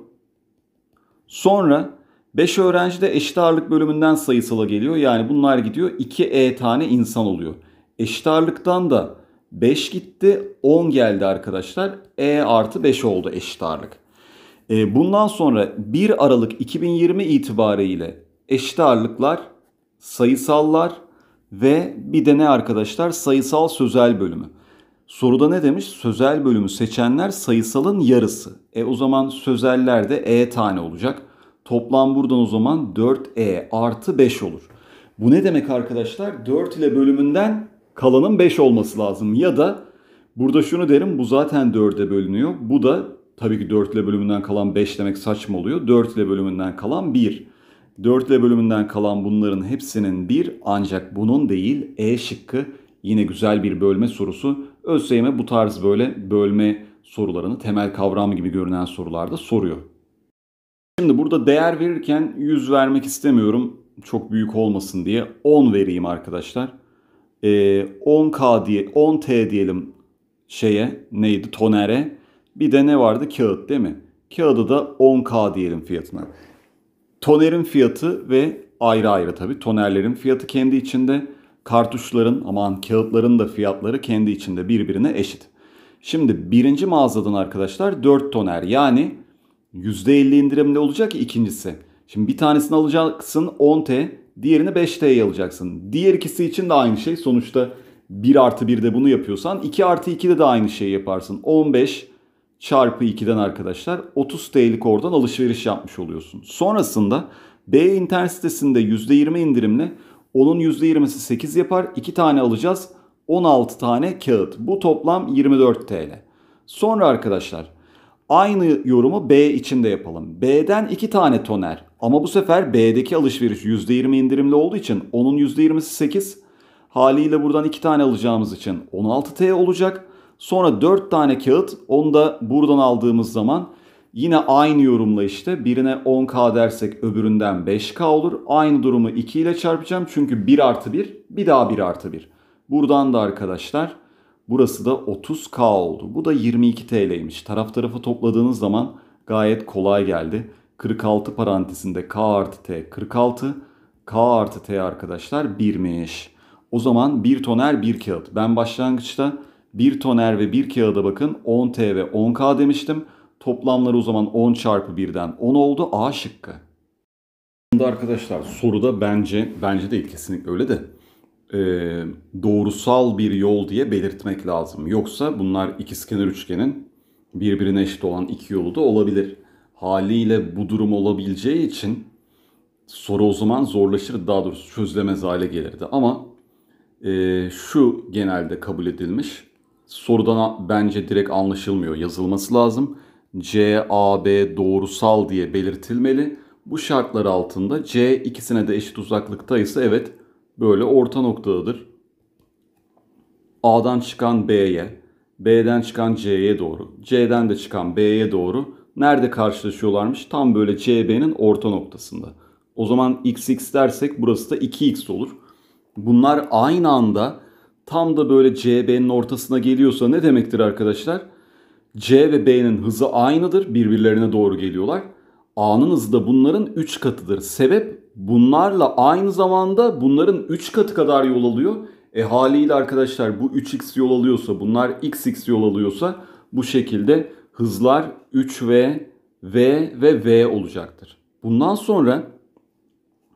Sonra 5 öğrenci de eşit ağırlık bölümünden sayısala geliyor. Yani bunlar gidiyor 2E tane insan oluyor. Eşit ağırlıktan da 5 gitti 10 geldi arkadaşlar. E artı 5 oldu eşit ağırlık. E, bundan sonra 1 Aralık 2020 itibariyle eşit ağırlıklar, sayısallar ve bir de ne arkadaşlar sayısal sözel bölümü. Soruda ne demiş? Sözel bölümü seçenler sayısalın yarısı. E o zaman sözeller de E tane olacak. Toplam buradan o zaman 4e artı 5 olur. Bu ne demek arkadaşlar? 4 ile bölümünden kalanın 5 olması lazım. Ya da burada şunu derim bu zaten 4'e bölünüyor. Bu da tabii ki 4 ile bölümünden kalan 5 demek saçma oluyor. 4 ile bölümünden kalan 1. 4 ile bölümünden kalan bunların hepsinin 1 ancak bunun değil E şıkkı yine güzel bir bölme sorusu. ÖSYM e bu tarz böyle bölme sorularını temel kavram gibi görünen sorularda soruyor. Şimdi burada değer verirken 100 vermek istemiyorum. Çok büyük olmasın diye 10 vereyim arkadaşlar. Ee, 10K diye 10T diyelim şeye neydi tonere. Bir de ne vardı kağıt değil mi? Kağıdı da 10K diyelim fiyatına. Tonerin fiyatı ve ayrı ayrı tabii. Tonerlerin fiyatı kendi içinde. Kartuşların aman kağıtların da fiyatları kendi içinde birbirine eşit. Şimdi birinci mağazadan arkadaşlar 4 toner yani %50 indirimli olacak ki ikincisi. Şimdi bir tanesini alacaksın 10T, diğerini 5T'ye alacaksın. Diğer ikisi için de aynı şey. Sonuçta 1 artı 1'de bunu yapıyorsan 2 artı 2'de de aynı şeyi yaparsın. 15 çarpı 2'den arkadaşlar 30 TL'lik oradan alışveriş yapmış oluyorsun. Sonrasında B internet sitesinde %20 indirimle onun %20'si 8 yapar. 2 tane alacağız. 16 tane kağıt. Bu toplam 24 TL. Sonra arkadaşlar Aynı yorumu B için de yapalım. B'den 2 tane toner ama bu sefer B'deki alışveriş %20 indirimli olduğu için onun %20'si 8. Haliyle buradan 2 tane alacağımız için 16T olacak. Sonra 4 tane kağıt onu da buradan aldığımız zaman yine aynı yorumla işte birine 10K dersek öbüründen 5K olur. Aynı durumu 2 ile çarpacağım çünkü 1 artı 1 bir daha 1 artı 1. Buradan da arkadaşlar Burası da 30K oldu. Bu da 22 TL'ymiş. Taraf tarafı topladığınız zaman gayet kolay geldi. 46 parantezinde K artı T 46. K artı T arkadaşlar 1'miş. O zaman 1 toner 1 kağıt. Ben başlangıçta 1 toner ve 1 kağıda bakın 10 T ve 10K demiştim. Toplamları o zaman 10 çarpı 1'den 10 oldu. A şıkkı. Şimdi arkadaşlar soruda bence, bence değil kesinlikle öyle de e, doğrusal bir yol diye belirtmek lazım. Yoksa bunlar ikizkenar üçgenin birbirine eşit olan iki yolu da olabilir. Haliyle bu durum olabileceği için soru o zaman zorlaşır daha doğrusu çözülemez hale gelirdi. Ama e, şu genelde kabul edilmiş. Sorudan bence direkt anlaşılmıyor. Yazılması lazım. CAB doğrusal diye belirtilmeli. Bu şartlar altında C ikisine de eşit uzaklıkta ise evet böyle orta noktadadır. A'dan çıkan B'ye, B'den çıkan C'ye doğru, C'den de çıkan B'ye doğru nerede karşılaşıyorlarmış? Tam böyle CB'nin orta noktasında. O zaman XX dersek burası da 2X olur. Bunlar aynı anda tam da böyle CB'nin ortasına geliyorsa ne demektir arkadaşlar? C ve B'nin hızı aynıdır. Birbirlerine doğru geliyorlar. A'nın hızı da bunların 3 katıdır. Sebep bunlarla aynı zamanda bunların 3 katı kadar yol alıyor. E haliyle arkadaşlar bu 3x yol alıyorsa bunlar xx yol alıyorsa bu şekilde hızlar 3v, v ve v olacaktır. Bundan sonra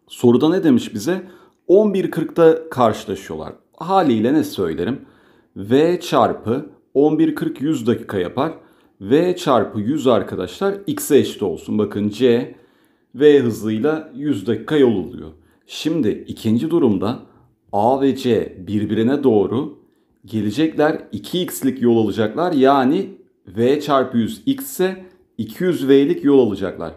soruda ne demiş bize? 11.40'da karşılaşıyorlar. Haliyle ne söylerim? v çarpı 11.40 100 dakika yapar. v çarpı 100 arkadaşlar x'e eşit olsun. Bakın c V hızıyla 100 dakika yol oluyor. Şimdi ikinci durumda A ve C birbirine doğru gelecekler 2x'lik yol alacaklar. Yani V çarpı 100 x ise 200V'lik yol alacaklar.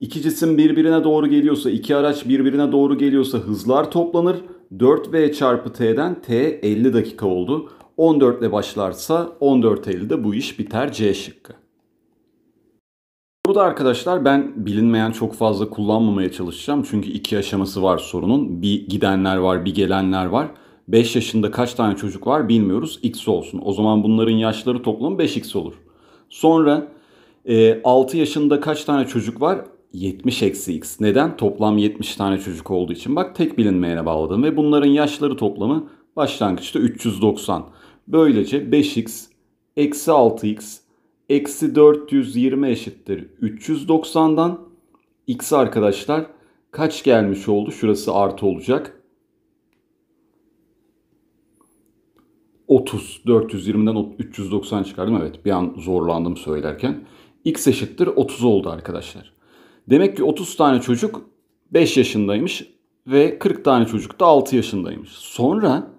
İki cisim birbirine doğru geliyorsa, iki araç birbirine doğru geliyorsa hızlar toplanır. 4V çarpı T'den T 50 dakika oldu. 14 ile başlarsa 14.50'de bu iş biter C şıkkı. Burada arkadaşlar ben bilinmeyen çok fazla kullanmamaya çalışacağım. Çünkü iki aşaması var sorunun. Bir gidenler var, bir gelenler var. 5 yaşında kaç tane çocuk var bilmiyoruz. X olsun. O zaman bunların yaşları toplam 5x olur. Sonra e, 6 yaşında kaç tane çocuk var? 70 eksi x. Neden? Toplam 70 tane çocuk olduğu için. Bak tek bilinmeyene bağladım ve bunların yaşları toplamı başlangıçta 390. Böylece 5x eksi 6x eksi 420 eşittir 390'dan. X arkadaşlar kaç gelmiş oldu? Şurası artı olacak. 30. 420'den 390 çıkardım. Evet bir an zorlandım söylerken. X eşittir 30 oldu arkadaşlar. Demek ki 30 tane çocuk 5 yaşındaymış ve 40 tane çocuk da 6 yaşındaymış. Sonra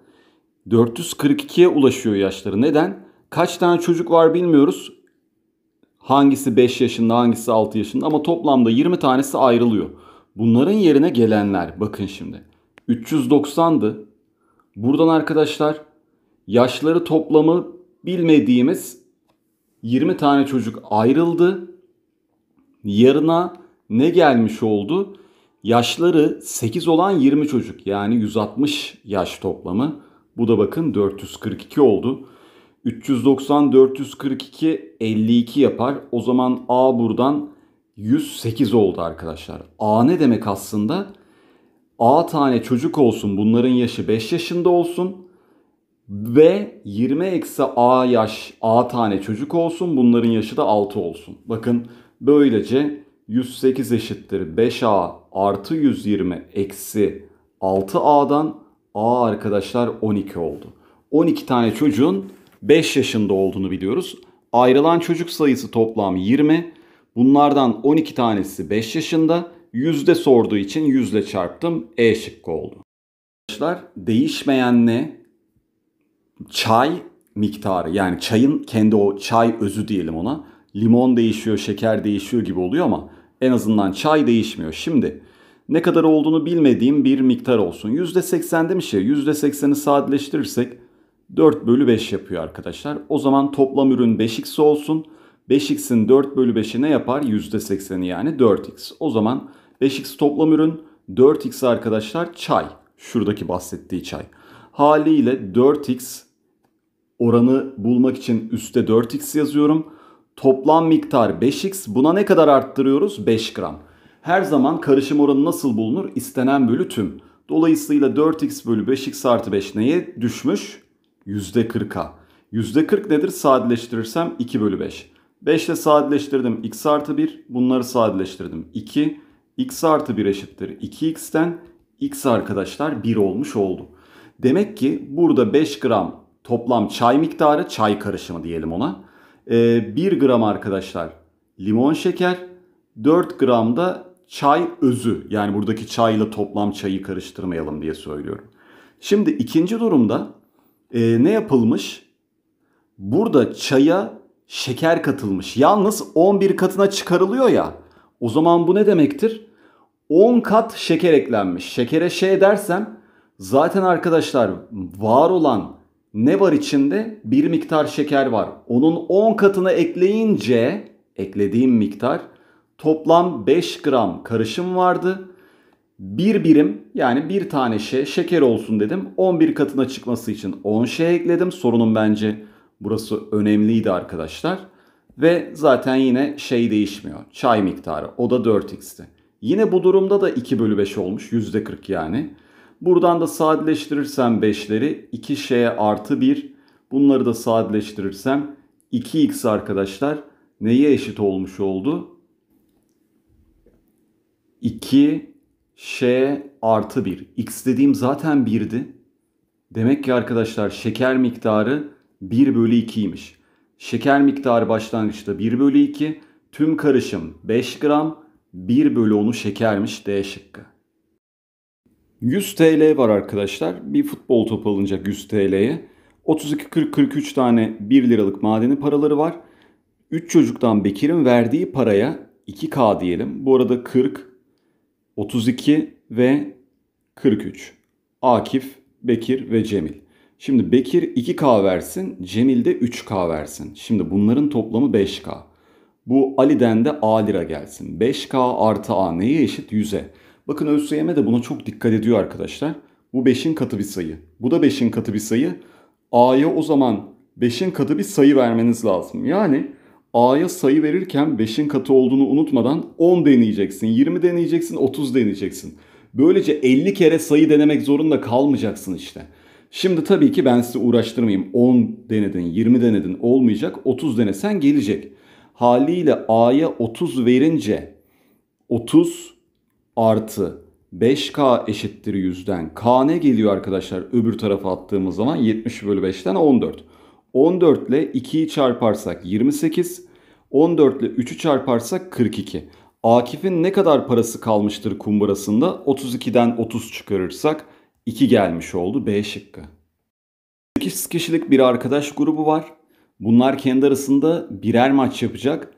442'ye ulaşıyor yaşları. Neden? Kaç tane çocuk var bilmiyoruz. Hangisi 5 yaşında, hangisi 6 yaşında ama toplamda 20 tanesi ayrılıyor. Bunların yerine gelenler bakın şimdi. 390'dı. Buradan arkadaşlar yaşları toplamı bilmediğimiz 20 tane çocuk ayrıldı. Yarına ne gelmiş oldu? Yaşları 8 olan 20 çocuk yani 160 yaş toplamı. Bu da bakın 442 oldu. 390 442 52 yapar. O zaman A buradan 108 oldu arkadaşlar. A ne demek aslında? A tane çocuk olsun bunların yaşı 5 yaşında olsun. Ve 20 eksi A yaş A tane çocuk olsun bunların yaşı da 6 olsun. Bakın böylece 108 eşittir 5A artı 120 eksi 6A'dan A arkadaşlar 12 oldu. 12 tane çocuğun 5 yaşında olduğunu biliyoruz. Ayrılan çocuk sayısı toplam 20. Bunlardan 12 tanesi 5 yaşında. Yüzde sorduğu için yüzle çarptım. E şıkkı oldu. Arkadaşlar değişmeyen ne? Çay miktarı yani çayın kendi o çay özü diyelim ona. Limon değişiyor, şeker değişiyor gibi oluyor ama en azından çay değişmiyor. Şimdi ne kadar olduğunu bilmediğim bir miktar olsun. %80 demiş ya %80'i sadeleştirirsek 4 bölü 5 yapıyor arkadaşlar. O zaman toplam ürün 5x olsun. 5x'in 4 bölü 5'i ne yapar? %80'i yani 4x. O zaman 5x toplam ürün 4x arkadaşlar çay. Şuradaki bahsettiği çay. Haliyle 4x oranı bulmak için üste 4x yazıyorum. Toplam miktar 5x. Buna ne kadar arttırıyoruz? 5 gram. Her zaman karışım oranı nasıl bulunur? İstenen bölü tüm. Dolayısıyla 4x bölü 5x artı 5 neye düşmüş? %40'a. %40 nedir? Sadeleştirirsem 2 bölü 5. 5 ile sadeleştirdim x artı 1. Bunları sadeleştirdim 2. x artı 1 eşittir 2x'ten x arkadaşlar 1 olmuş oldu. Demek ki burada 5 gram toplam çay miktarı, çay karışımı diyelim ona. 1 ee, gram arkadaşlar limon şeker, 4 gram da çay özü. Yani buradaki çayla toplam çayı karıştırmayalım diye söylüyorum. Şimdi ikinci durumda e, ne yapılmış? Burada çaya şeker katılmış. Yalnız 11 katına çıkarılıyor ya. O zaman bu ne demektir? 10 kat şeker eklenmiş. Şekere şey dersem zaten arkadaşlar var olan ne var içinde? Bir miktar şeker var. Onun 10 katına ekleyince eklediğim miktar toplam 5 gram karışım vardı. Bir birim yani bir tane şey şeker olsun dedim. 11 katına çıkması için 10 şey ekledim. Sorunun bence burası önemliydi arkadaşlar. Ve zaten yine şey değişmiyor. Çay miktarı o da 4x'ti. Yine bu durumda da 2 bölü 5 olmuş. %40 yani. Buradan da sadeleştirirsem 5'leri 2 şeye artı 1. Bunları da sadeleştirirsem 2x arkadaşlar neye eşit olmuş oldu? 2 ş artı 1. X dediğim zaten 1'di. Demek ki arkadaşlar şeker miktarı 1 bölü 2'ymiş. Şeker miktarı başlangıçta 1 bölü 2. Tüm karışım 5 gram. 1 bölü 10'u şekermiş D şıkkı. 100 TL var arkadaşlar. Bir futbol topu alınacak 100 TL'ye. 32-40-43 tane 1 liralık madeni paraları var. 3 çocuktan Bekir'in verdiği paraya 2K diyelim. Bu arada 40 32 ve 43. Akif, Bekir ve Cemil. Şimdi Bekir 2K versin, Cemil de 3K versin. Şimdi bunların toplamı 5K. Bu Ali'den de A lira gelsin. 5K artı A neye eşit? 100'e. Bakın ÖSYM de buna çok dikkat ediyor arkadaşlar. Bu 5'in katı bir sayı. Bu da 5'in katı bir sayı. A'ya o zaman 5'in katı bir sayı vermeniz lazım. Yani A'ya sayı verirken 5'in katı olduğunu unutmadan 10 deneyeceksin, 20 deneyeceksin, 30 deneyeceksin. Böylece 50 kere sayı denemek zorunda kalmayacaksın işte. Şimdi tabii ki ben sizi uğraştırmayayım. 10 denedin, 20 denedin olmayacak. 30 denesen gelecek. Haliyle A'ya 30 verince 30 artı 5K eşittir 100'den. K ne geliyor arkadaşlar öbür tarafa attığımız zaman 70 bölü 5'ten 14. 14 ile 2'yi çarparsak 28, 14 ile 3'ü çarparsak 42. Akif'in ne kadar parası kalmıştır kumbarasında? 32'den 30 çıkarırsak 2 gelmiş oldu B şıkkı. 8 kişilik bir arkadaş grubu var. Bunlar kendi arasında birer maç yapacak.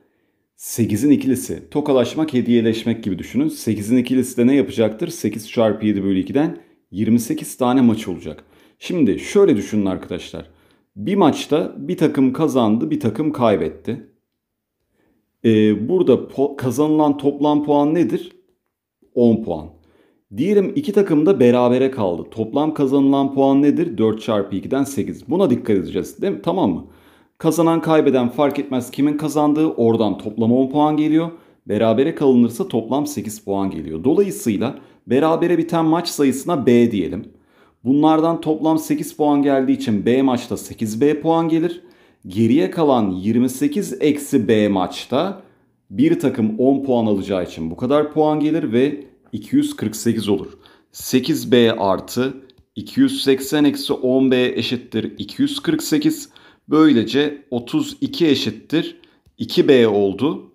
8'in ikilisi. Tokalaşmak, hediyeleşmek gibi düşünün. 8'in ikilisi de ne yapacaktır? 8 çarpı 7 bölü 2'den 28 tane maç olacak. Şimdi şöyle düşünün arkadaşlar. Bir maçta bir takım kazandı, bir takım kaybetti. Ee, burada kazanılan toplam puan nedir? 10 puan. Diyelim iki takım da berabere kaldı. Toplam kazanılan puan nedir? 4 çarpı 2'den 8. Buna dikkat edeceğiz değil mi? Tamam mı? Kazanan kaybeden fark etmez kimin kazandığı oradan toplam 10 puan geliyor. Berabere kalınırsa toplam 8 puan geliyor. Dolayısıyla berabere biten maç sayısına B diyelim. Bunlardan toplam 8 puan geldiği için B maçta 8B puan gelir. Geriye kalan 28 eksi B maçta bir takım 10 puan alacağı için bu kadar puan gelir ve 248 olur. 8B artı 280 eksi 10B eşittir 248. Böylece 32 eşittir 2B oldu.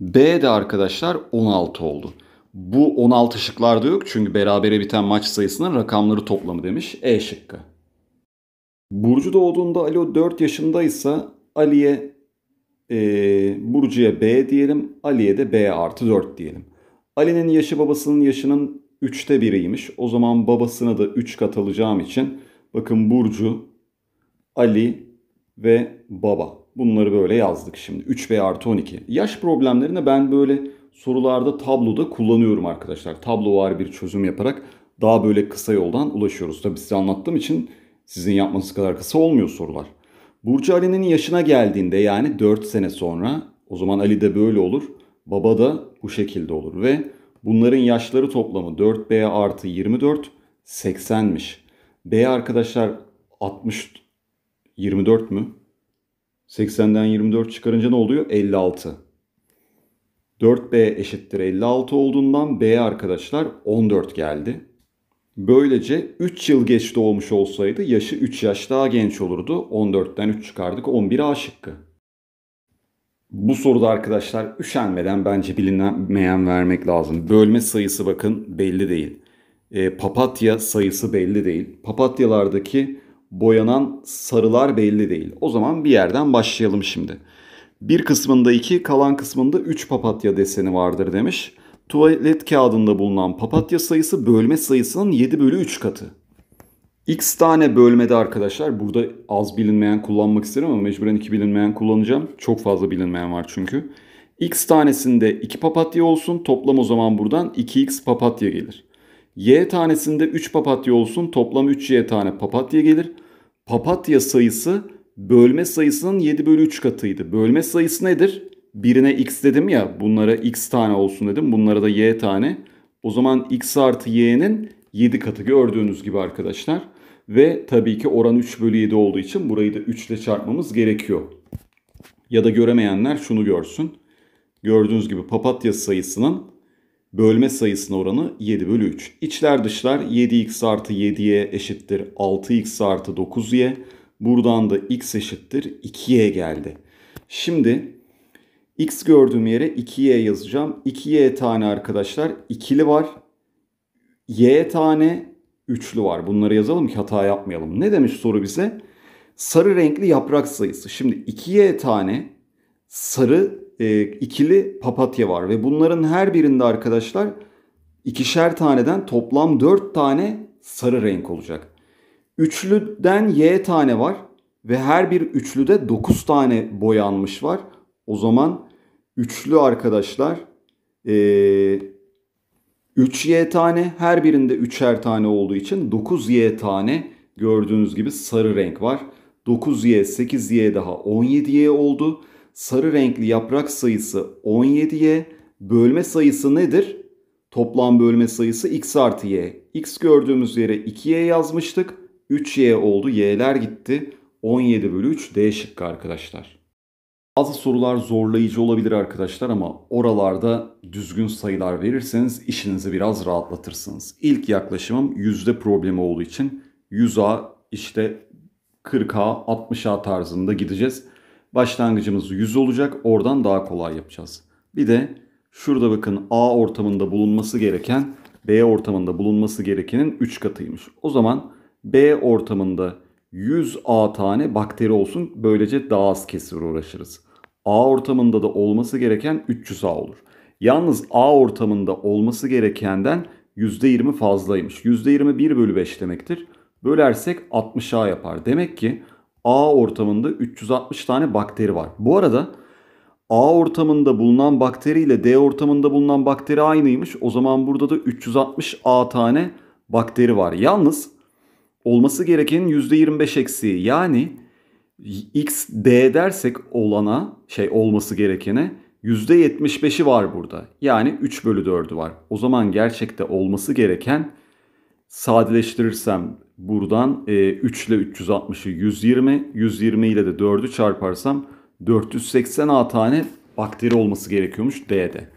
B de arkadaşlar 16 oldu. Bu 16 şıklarda yok çünkü berabere biten maç sayısının rakamları toplamı demiş E şıkkı. Burcu doğduğunda Alo 4 yaşındaysa Ali'ye e, Burcu'ya B diyelim, Ali'ye de B artı 4 diyelim. Ali'nin yaşı babasının yaşının 3'te biriymiş. O zaman babasına da 3 kat alacağım için bakın Burcu, Ali ve baba. Bunları böyle yazdık şimdi. 3B artı 12. Yaş problemlerine ben böyle sorularda tabloda kullanıyorum arkadaşlar. Tablo var bir çözüm yaparak daha böyle kısa yoldan ulaşıyoruz. Tabi size anlattığım için sizin yapmanız kadar kısa olmuyor sorular. Burcu Ali'nin yaşına geldiğinde yani 4 sene sonra o zaman Ali de böyle olur. Baba da bu şekilde olur ve bunların yaşları toplamı 4B artı 24 80'miş. B arkadaşlar 60 24 mü? 80'den 24 çıkarınca ne oluyor? 56. 4B eşittir 56 olduğundan B arkadaşlar 14 geldi. Böylece 3 yıl geç doğmuş olsaydı yaşı 3 yaş daha genç olurdu. 14'ten 3 çıkardık 11 A şıkkı. Bu soruda arkadaşlar üşenmeden bence bilinmeyen vermek lazım. Bölme sayısı bakın belli değil. E, papatya sayısı belli değil. Papatyalardaki boyanan sarılar belli değil. O zaman bir yerden başlayalım şimdi. Bir kısmında iki, kalan kısmında üç papatya deseni vardır demiş. Tuvalet kağıdında bulunan papatya sayısı bölme sayısının 7 bölü 3 katı. X tane bölmede arkadaşlar burada az bilinmeyen kullanmak isterim ama mecburen iki bilinmeyen kullanacağım. Çok fazla bilinmeyen var çünkü. X tanesinde 2 papatya olsun toplam o zaman buradan 2x papatya gelir. Y tanesinde 3 papatya olsun toplam 3y tane papatya gelir. Papatya sayısı bölme sayısının 7 bölü 3 katıydı. Bölme sayısı nedir? Birine x dedim ya bunlara x tane olsun dedim. Bunlara da y tane. O zaman x artı y'nin 7 katı gördüğünüz gibi arkadaşlar. Ve tabii ki oran 3 bölü 7 olduğu için burayı da 3 ile çarpmamız gerekiyor. Ya da göremeyenler şunu görsün. Gördüğünüz gibi papatya sayısının bölme sayısına oranı 7 bölü 3. İçler dışlar 7x artı 7'ye eşittir 6x artı 9y. Buradan da x eşittir 2y geldi. Şimdi x gördüğüm yere 2y yazacağım. 2y tane arkadaşlar ikili var. y tane üçlü var. Bunları yazalım ki hata yapmayalım. Ne demiş soru bize? Sarı renkli yaprak sayısı. Şimdi 2y tane sarı e, ikili papatya var ve bunların her birinde arkadaşlar ikişer taneden toplam 4 tane sarı renk olacak. Üçlüden y tane var ve her bir üçlüde 9 tane boyanmış var. O zaman üçlü arkadaşlar e, 3y tane her birinde 3'er tane olduğu için 9y tane gördüğünüz gibi sarı renk var. 9y 8y daha 17y oldu. Sarı renkli yaprak sayısı 17y. Bölme sayısı nedir? Toplam bölme sayısı x artı y. x gördüğümüz yere 2y yazmıştık. 3y oldu. Y'ler gitti. 17 bölü 3 D şıkkı arkadaşlar. Bazı sorular zorlayıcı olabilir arkadaşlar ama oralarda düzgün sayılar verirseniz işinizi biraz rahatlatırsınız. İlk yaklaşımım yüzde problemi olduğu için 100A işte 40A 60A tarzında gideceğiz. Başlangıcımız 100 olacak oradan daha kolay yapacağız. Bir de şurada bakın A ortamında bulunması gereken B ortamında bulunması gerekenin 3 katıymış. O zaman B ortamında 100A tane bakteri olsun. Böylece daha az kesir uğraşırız. A ortamında da olması gereken 300A olur. Yalnız A ortamında olması gerekenden %20 fazlaymış. %20 1 bölü 5 demektir. Bölersek 60A yapar. Demek ki A ortamında 360 tane bakteri var. Bu arada A ortamında bulunan bakteri ile D ortamında bulunan bakteri aynıymış. O zaman burada da 360 A tane bakteri var. Yalnız olması gerekenin %25 eksiği. Yani x d dersek olana şey olması gerekene %75'i var burada. Yani 3 bölü 4'ü var. O zaman gerçekte olması gereken sadeleştirirsem buradan e, 3 ile 360'ı 120, 120 ile de 4'ü çarparsam 480A tane bakteri olması gerekiyormuş D'de.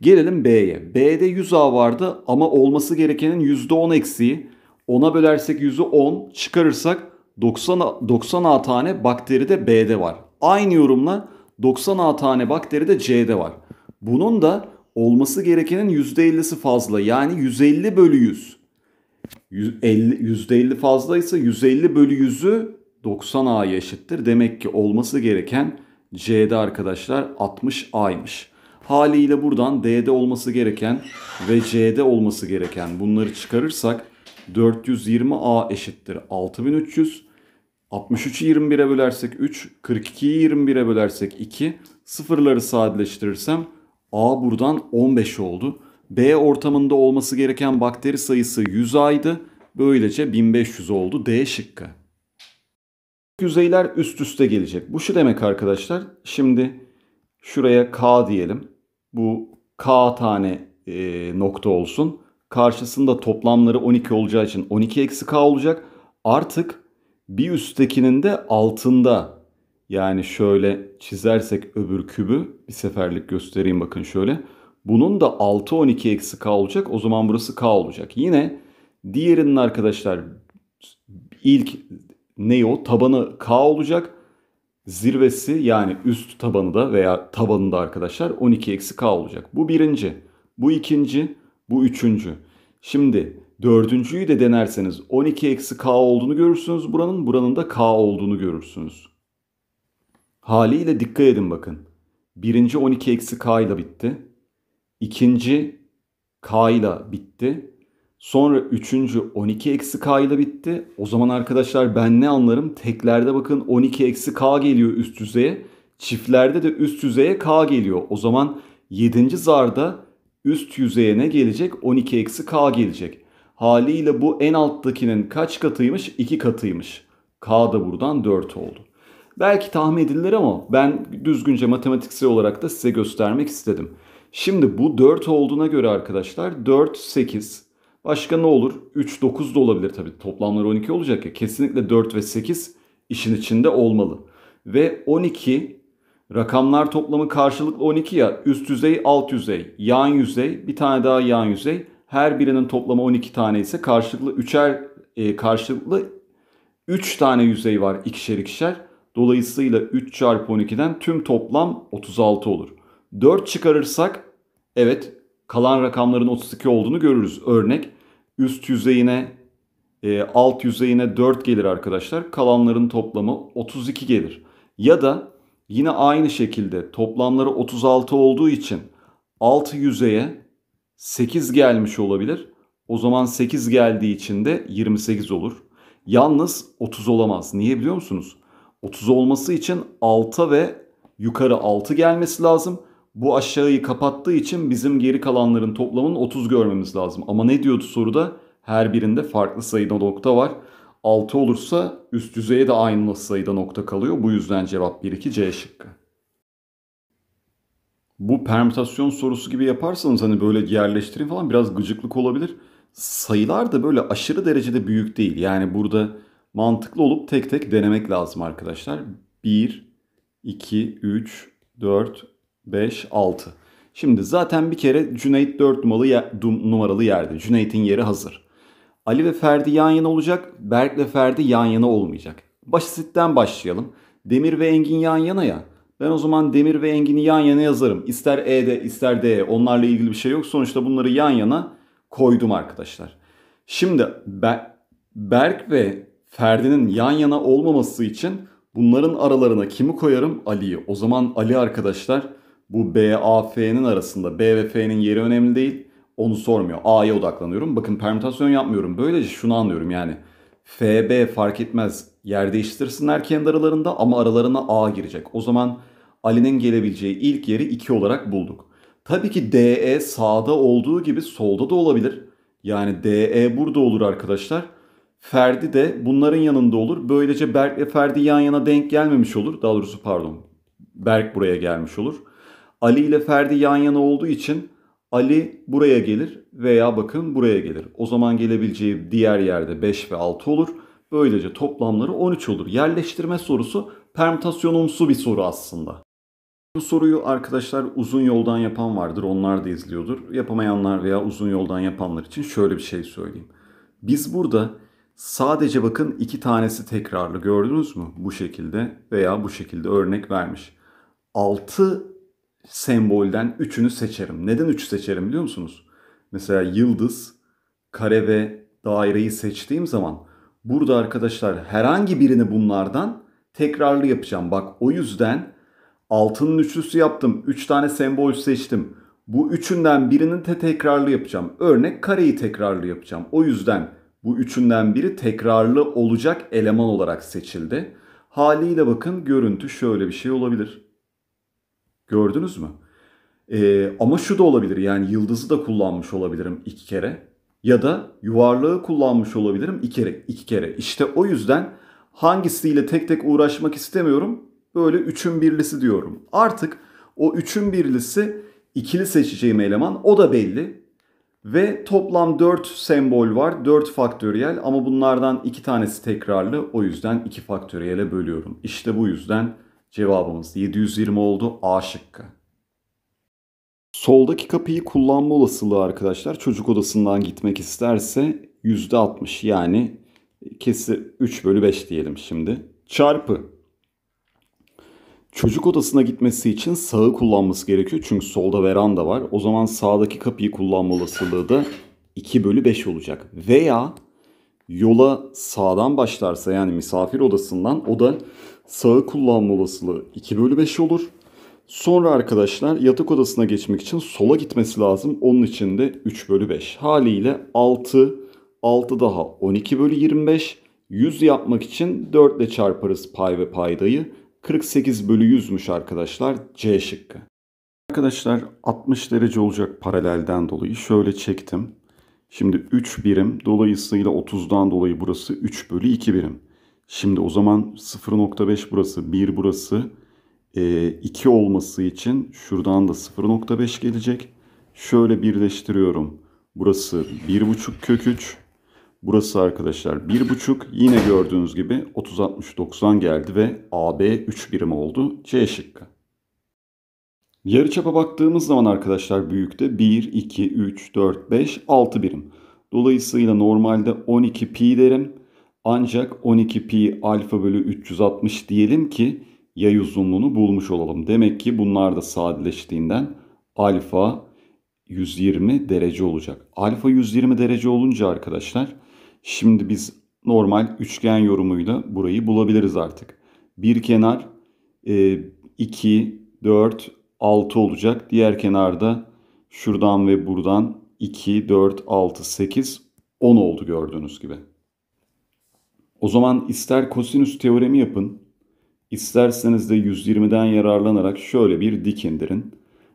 Gelelim B'ye. B'de 100A vardı ama olması gerekenin %10 eksiği. 10'a bölersek 100'ü 10 çıkarırsak 90, 90 a tane bakteri de B'de var. Aynı yorumla 90 a tane bakteri de C'de var. Bunun da olması gerekenin %50'si fazla yani 150 bölü 100. 150, %50 fazlaysa 150 bölü 100'ü 90 A'ya eşittir. Demek ki olması gereken C'de arkadaşlar 60 A'ymış. Haliyle buradan D'de olması gereken ve C'de olması gereken bunları çıkarırsak 420A eşittir 6300. 63'ü 21'e bölersek 3, 42'yi 21'e bölersek 2. Sıfırları sadeleştirirsem A buradan 15 oldu. B ortamında olması gereken bakteri sayısı 100 aydı. Böylece 1500 oldu D şıkkı. Yüzeyler üst üste gelecek. Bu şu demek arkadaşlar. Şimdi şuraya K diyelim. Bu K tane e, nokta olsun karşısında toplamları 12 olacağı için 12 eksi k olacak. Artık bir üsttekinin de altında yani şöyle çizersek öbür kübü bir seferlik göstereyim bakın şöyle. Bunun da 6 12 eksi k olacak. O zaman burası k olacak. Yine diğerinin arkadaşlar ilk ne o tabanı k olacak. Zirvesi yani üst tabanı da veya tabanında arkadaşlar 12 eksi k olacak. Bu birinci. Bu ikinci. Bu üçüncü. Şimdi dördüncüyü de denerseniz 12 eksi k olduğunu görürsünüz. Buranın buranın da k olduğunu görürsünüz. Haliyle dikkat edin bakın. Birinci 12 eksi k ile bitti. İkinci k ile bitti. Sonra üçüncü 12 eksi k ile bitti. O zaman arkadaşlar ben ne anlarım? Teklerde bakın 12 eksi k geliyor üst düzeye. Çiftlerde de üst düzeye k geliyor. O zaman 7. zarda üst yüzeye ne gelecek 12 eksi k gelecek. Haliyle bu en alttakinin kaç katıymış? 2 katıymış. K da buradan 4 oldu. Belki tahmin edilir ama ben düzgünce matematiksel olarak da size göstermek istedim. Şimdi bu 4 olduğuna göre arkadaşlar 4, 8. Başka ne olur? 3, 9 da olabilir tabii. Toplamları 12 olacak ya. Kesinlikle 4 ve 8 işin içinde olmalı. Ve 12 Rakamlar toplamı karşılıklı 12 ya. Üst yüzey, alt yüzey, yan yüzey, bir tane daha yan yüzey. Her birinin toplamı 12 tane ise karşılıklı üçer e, karşılıklı 3 tane yüzey var ikişer ikişer. Dolayısıyla 3 çarpı 12'den tüm toplam 36 olur. 4 çıkarırsak evet kalan rakamların 32 olduğunu görürüz. Örnek üst yüzeyine e, alt yüzeyine 4 gelir arkadaşlar. Kalanların toplamı 32 gelir. Ya da Yine aynı şekilde toplamları 36 olduğu için alt yüzeye 8 gelmiş olabilir. O zaman 8 geldiği için de 28 olur. Yalnız 30 olamaz. Niye biliyor musunuz? 30 olması için alta ve yukarı 6 gelmesi lazım. Bu aşağıyı kapattığı için bizim geri kalanların toplamının 30 görmemiz lazım. Ama ne diyordu soruda? Her birinde farklı sayıda nokta var. 6 olursa üst yüzeye de aynı sayıda nokta kalıyor. Bu yüzden cevap 1 2 C şıkkı. Bu permütasyon sorusu gibi yaparsanız hani böyle yerleştirin falan biraz gıcıklık olabilir. Sayılar da böyle aşırı derecede büyük değil. Yani burada mantıklı olup tek tek denemek lazım arkadaşlar. 1, 2, 3, 4, 5, 6. Şimdi zaten bir kere Cüneyt 4 numaralı, yer, numaralı yerde. Cüneyt'in yeri hazır. Ali ve Ferdi yan yana olacak, Berk ve Ferdi yan yana olmayacak. Basitten başlayalım. Demir ve Engin yan yana ya. Ben o zaman Demir ve Engin'i yan yana yazarım. İster E'de ister D'ye onlarla ilgili bir şey yok. Sonuçta bunları yan yana koydum arkadaşlar. Şimdi Berk ve Ferdi'nin yan yana olmaması için bunların aralarına kimi koyarım? Ali'yi. O zaman Ali arkadaşlar bu B, A, F'nin arasında B ve F'nin yeri önemli değil onu sormuyor. A'ya odaklanıyorum. Bakın permütasyon yapmıyorum. Böylece şunu anlıyorum yani. FB fark etmez. Yer değiştirsinler kendi aralarında ama aralarına A girecek. O zaman Ali'nin gelebileceği ilk yeri 2 olarak bulduk. Tabii ki DE sağda olduğu gibi solda da olabilir. Yani DE burada olur arkadaşlar. Ferdi de bunların yanında olur. Böylece Berk ve Ferdi yan yana denk gelmemiş olur. Daha doğrusu pardon. Berk buraya gelmiş olur. Ali ile Ferdi yan yana olduğu için Ali buraya gelir veya bakın buraya gelir. O zaman gelebileceği diğer yerde 5 ve 6 olur. Böylece toplamları 13 olur. Yerleştirme sorusu permütasyonumsu bir soru aslında. Bu soruyu arkadaşlar uzun yoldan yapan vardır. Onlar da izliyordur. Yapamayanlar veya uzun yoldan yapanlar için şöyle bir şey söyleyeyim. Biz burada sadece bakın iki tanesi tekrarlı gördünüz mü? Bu şekilde veya bu şekilde örnek vermiş. 6 sembolden üçünü seçerim. Neden üçü seçerim biliyor musunuz? Mesela yıldız, kare ve daireyi seçtiğim zaman burada arkadaşlar herhangi birini bunlardan tekrarlı yapacağım. Bak o yüzden altının üçlüsü yaptım. Üç tane sembol seçtim. Bu üçünden birinin de tekrarlı yapacağım. Örnek kareyi tekrarlı yapacağım. O yüzden bu üçünden biri tekrarlı olacak eleman olarak seçildi. Haliyle bakın görüntü şöyle bir şey olabilir. Gördünüz mü? Ee, ama şu da olabilir yani yıldızı da kullanmış olabilirim iki kere. Ya da yuvarlığı kullanmış olabilirim iki kere. Iki kere. İşte o yüzden hangisiyle tek tek uğraşmak istemiyorum. Böyle üçün birlisi diyorum. Artık o üçün birlisi ikili seçeceğim eleman o da belli. Ve toplam 4 sembol var. 4 faktöriyel ama bunlardan 2 tanesi tekrarlı. O yüzden 2 faktöriyele bölüyorum. İşte bu yüzden Cevabımız 720 oldu A şıkkı. Soldaki kapıyı kullanma olasılığı arkadaşlar çocuk odasından gitmek isterse %60 yani kesi 3 bölü 5 diyelim şimdi. Çarpı çocuk odasına gitmesi için sağı kullanması gerekiyor. Çünkü solda veranda var. O zaman sağdaki kapıyı kullanma olasılığı da 2 bölü 5 olacak. Veya yola sağdan başlarsa yani misafir odasından o da sağı kullanma olasılığı 2 bölü 5 olur. Sonra arkadaşlar yatak odasına geçmek için sola gitmesi lazım. Onun için de 3 bölü 5. Haliyle 6, 6 daha 12 bölü 25. 100 yapmak için 4 ile çarparız pay ve paydayı. 48 bölü 100'müş arkadaşlar C şıkkı. Arkadaşlar 60 derece olacak paralelden dolayı şöyle çektim. Şimdi 3 birim dolayısıyla 30'dan dolayı burası 3 bölü 2 birim. Şimdi o zaman 0.5 burası 1 burası. 2 ee, olması için şuradan da 0.5 gelecek. Şöyle birleştiriyorum. Burası 1.5 kök 3. Burası arkadaşlar 1.5. Yine gördüğünüz gibi 30-60-90 geldi ve AB 3 birim oldu. C şıkkı. Yarıçapa baktığımız zaman arkadaşlar büyükte 1, 2, 3, 4, 5, 6 birim. Dolayısıyla normalde 12 pi derim. Ancak 12 pi alfa bölü 360 diyelim ki yay uzunluğunu bulmuş olalım. Demek ki bunlar da sadeleştiğinden alfa 120 derece olacak. Alfa 120 derece olunca arkadaşlar şimdi biz normal üçgen yorumuyla burayı bulabiliriz artık. Bir kenar 2, 4, 6 olacak. Diğer kenarda şuradan ve buradan 2, 4, 6, 8, 10 oldu gördüğünüz gibi. O zaman ister kosinüs teoremi yapın, isterseniz de 120'den yararlanarak şöyle bir dik indirin.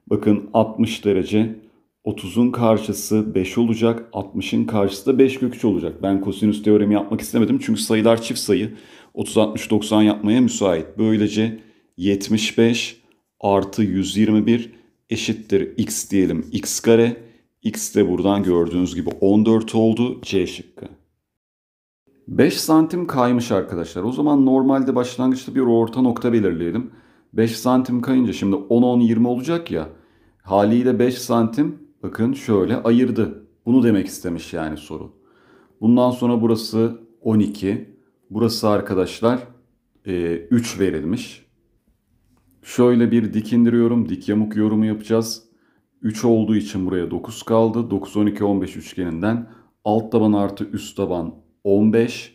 Bakın 60 derece 30'un karşısı 5 olacak, 60'ın karşısı da 5 kök 3 olacak. Ben kosinüs teoremi yapmak istemedim çünkü sayılar çift sayı. 30, 60, 90 yapmaya müsait. Böylece 75 artı 121 eşittir x diyelim x kare. X de buradan gördüğünüz gibi 14 oldu C şıkkı. 5 santim kaymış arkadaşlar. O zaman normalde başlangıçta bir orta nokta belirleyelim. 5 santim kayınca şimdi 10-10-20 olacak ya. Haliyle 5 santim bakın şöyle ayırdı. Bunu demek istemiş yani soru. Bundan sonra burası 12. Burası arkadaşlar 3 e, verilmiş. Şöyle bir dik indiriyorum. Dik yamuk yorumu yapacağız. 3 olduğu için buraya 9 kaldı. 9, 12, 15 üçgeninden alt taban artı üst taban 15,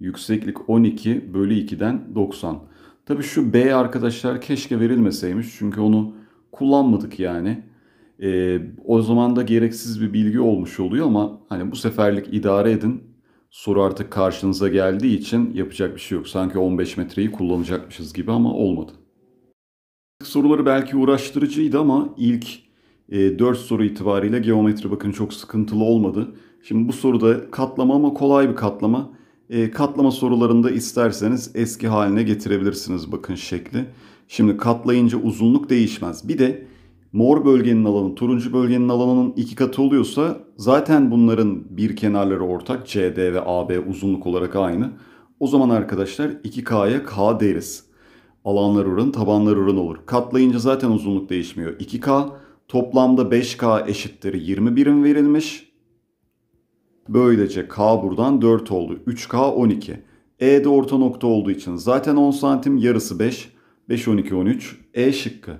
yükseklik 12 bölü 2'den 90. Tabii şu B arkadaşlar keşke verilmeseymiş çünkü onu kullanmadık yani. Ee, o zaman da gereksiz bir bilgi olmuş oluyor ama hani bu seferlik idare edin. Soru artık karşınıza geldiği için yapacak bir şey yok. Sanki 15 metreyi kullanacakmışız gibi ama olmadı. Soruları belki uğraştırıcıydı ama ilk e, 4 soru itibariyle geometri bakın çok sıkıntılı olmadı. Şimdi bu soruda katlama ama kolay bir katlama. E, katlama sorularında isterseniz eski haline getirebilirsiniz bakın şekli. Şimdi katlayınca uzunluk değişmez. Bir de mor bölgenin alanı turuncu bölgenin alanının iki katı oluyorsa zaten bunların bir kenarları ortak CD ve AB uzunluk olarak aynı. O zaman arkadaşlar 2K'ya K deriz. Alanlar oran, tabanlar oran olur. Katlayınca zaten uzunluk değişmiyor. 2K toplamda 5K eşittir 20 birim verilmiş. Böylece K buradan 4 oldu. 3K 12. E de orta nokta olduğu için zaten 10 santim yarısı 5. 5 12 13. E şıkkı.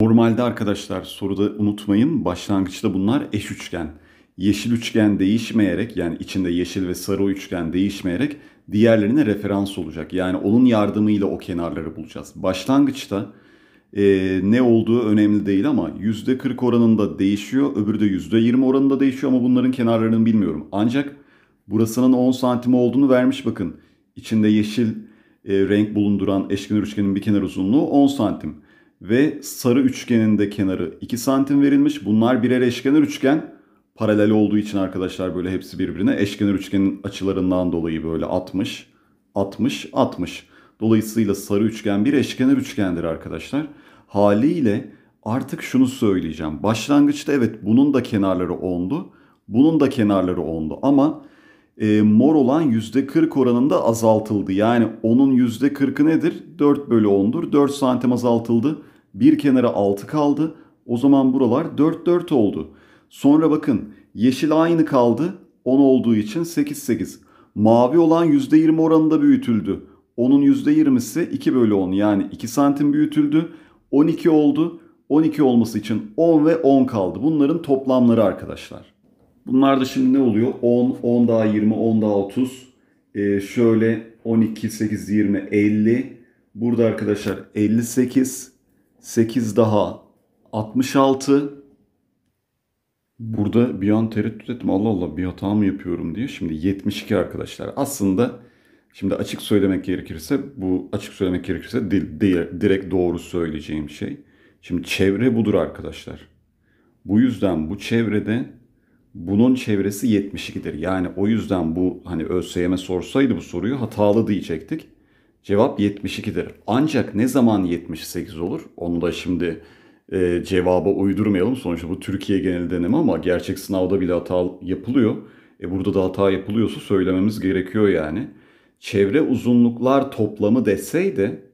Normalde arkadaşlar soruda unutmayın başlangıçta bunlar eş üçgen. Yeşil üçgen değişmeyerek yani içinde yeşil ve sarı üçgen değişmeyerek diğerlerine referans olacak. Yani onun yardımıyla o kenarları bulacağız. Başlangıçta e, ne olduğu önemli değil ama %40 oranında değişiyor. Öbürü de %20 oranında değişiyor ama bunların kenarlarını bilmiyorum. Ancak burasının 10 santim olduğunu vermiş bakın. İçinde yeşil e, renk bulunduran eşkenar üçgenin bir kenar uzunluğu 10 santim. Ve sarı üçgenin de kenarı 2 santim verilmiş. Bunlar birer eşkenar üçgen. Paralel olduğu için arkadaşlar böyle hepsi birbirine eşkenar üçgenin açılarından dolayı böyle 60, 60, 60. Dolayısıyla sarı üçgen bir eşkenar üçgendir arkadaşlar. Haliyle artık şunu söyleyeceğim. Başlangıçta evet bunun da kenarları 10'du. Bunun da kenarları 10'du ama e, mor olan %40 oranında azaltıldı. Yani onun %40'ı nedir? 4 bölü 10'dur. 4 santim azaltıldı. Bir kenara 6 kaldı. O zaman buralar 4 4 oldu. Sonra bakın yeşil aynı kaldı. 10 olduğu için 8 8. Mavi olan %20 oranında büyütüldü. 10'un %20'si 2 bölü 10 yani 2 santim büyütüldü. 12 oldu. 12 olması için 10 ve 10 kaldı. Bunların toplamları arkadaşlar. Bunlar da şimdi ne oluyor? 10, 10 daha 20, 10 daha 30. Ee, şöyle 12, 8, 20, 50. Burada arkadaşlar 58, 8 daha 66. Burada bir an tereddüt ettim. Allah Allah bir hata mı yapıyorum diye. Şimdi 72 arkadaşlar. Aslında Şimdi açık söylemek gerekirse bu açık söylemek gerekirse di, di, direkt doğru söyleyeceğim şey. Şimdi çevre budur arkadaşlar. Bu yüzden bu çevrede bunun çevresi 72'dir. Yani o yüzden bu hani ÖSYM sorsaydı bu soruyu hatalı diyecektik. Cevap 72'dir. Ancak ne zaman 78 olur? Onu da şimdi e, cevaba uydurmayalım. Sonuçta bu Türkiye genel deneme ama gerçek sınavda bile hata yapılıyor. E burada da hata yapılıyorsa söylememiz gerekiyor yani çevre uzunluklar toplamı deseydi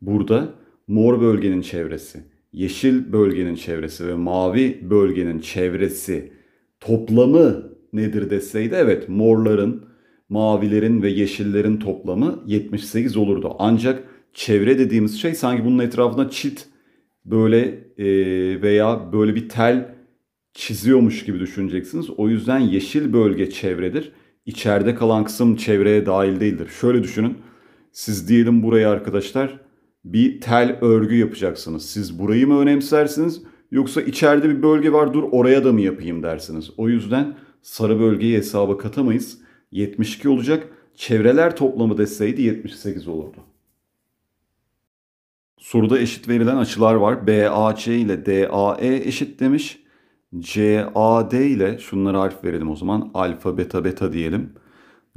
burada mor bölgenin çevresi, yeşil bölgenin çevresi ve mavi bölgenin çevresi toplamı nedir deseydi evet morların, mavilerin ve yeşillerin toplamı 78 olurdu. Ancak çevre dediğimiz şey sanki bunun etrafına çit böyle e, veya böyle bir tel çiziyormuş gibi düşüneceksiniz. O yüzden yeşil bölge çevredir içeride kalan kısım çevreye dahil değildir. Şöyle düşünün. Siz diyelim buraya arkadaşlar bir tel örgü yapacaksınız. Siz burayı mı önemsersiniz yoksa içeride bir bölge var dur oraya da mı yapayım dersiniz. O yüzden sarı bölgeyi hesaba katamayız. 72 olacak. Çevreler toplamı deseydi 78 olurdu. Soruda eşit verilen açılar var. BAC ile DAE eşit demiş. CAD ile şunları harf verelim o zaman. Alfa, beta, beta diyelim.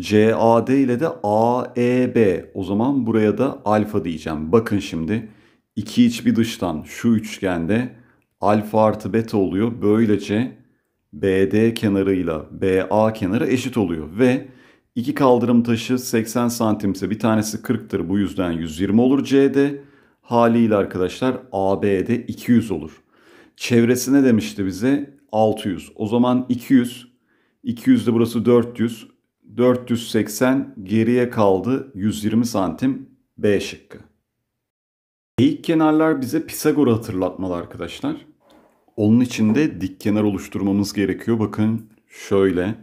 CAD ile de AEB. O zaman buraya da alfa diyeceğim. Bakın şimdi iki iç bir dıştan şu üçgende alfa artı beta oluyor. Böylece BD kenarıyla BA kenarı eşit oluyor ve iki kaldırım taşı 80 santimse bir tanesi 40'tır bu yüzden 120 olur CD. Haliyle arkadaşlar AB'de 200 olur çevresine demişti bize 600. O zaman 200. 200 de burası 400. 480 geriye kaldı 120 santim B şıkkı. Eğik kenarlar bize Pisagor'u hatırlatmalı arkadaşlar. Onun için de dik kenar oluşturmamız gerekiyor. Bakın şöyle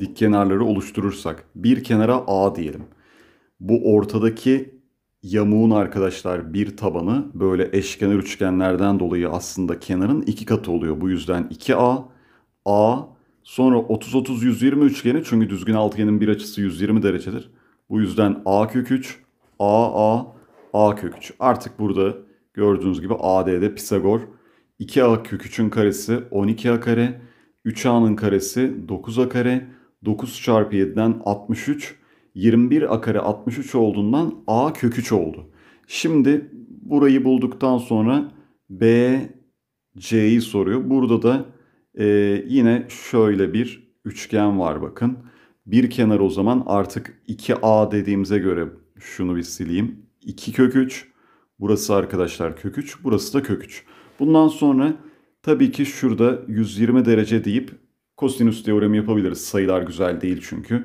dik kenarları oluşturursak bir kenara A diyelim. Bu ortadaki yamuğun arkadaşlar bir tabanı böyle eşkenar üçgenlerden dolayı aslında kenarın iki katı oluyor. Bu yüzden 2A, A sonra 30-30-120 üçgeni çünkü düzgün altıgenin bir açısı 120 derecedir. Bu yüzden A kök 3, A A, A kök 3. Artık burada gördüğünüz gibi AD'de Pisagor 2A kök 3'ün karesi 12A kare, 3A'nın karesi 9A kare, 9 çarpı 7'den 63 21 akarı 63 olduğundan A kökü 3 oldu. Şimdi burayı bulduktan sonra B, C'yi soruyor. Burada da e, yine şöyle bir üçgen var bakın. Bir kenar o zaman artık 2A dediğimize göre şunu bir sileyim. 2 kök 3. Burası arkadaşlar kök 3. Burası da kök 3. Bundan sonra tabii ki şurada 120 derece deyip kosinüs teoremi yapabiliriz. Sayılar güzel değil çünkü.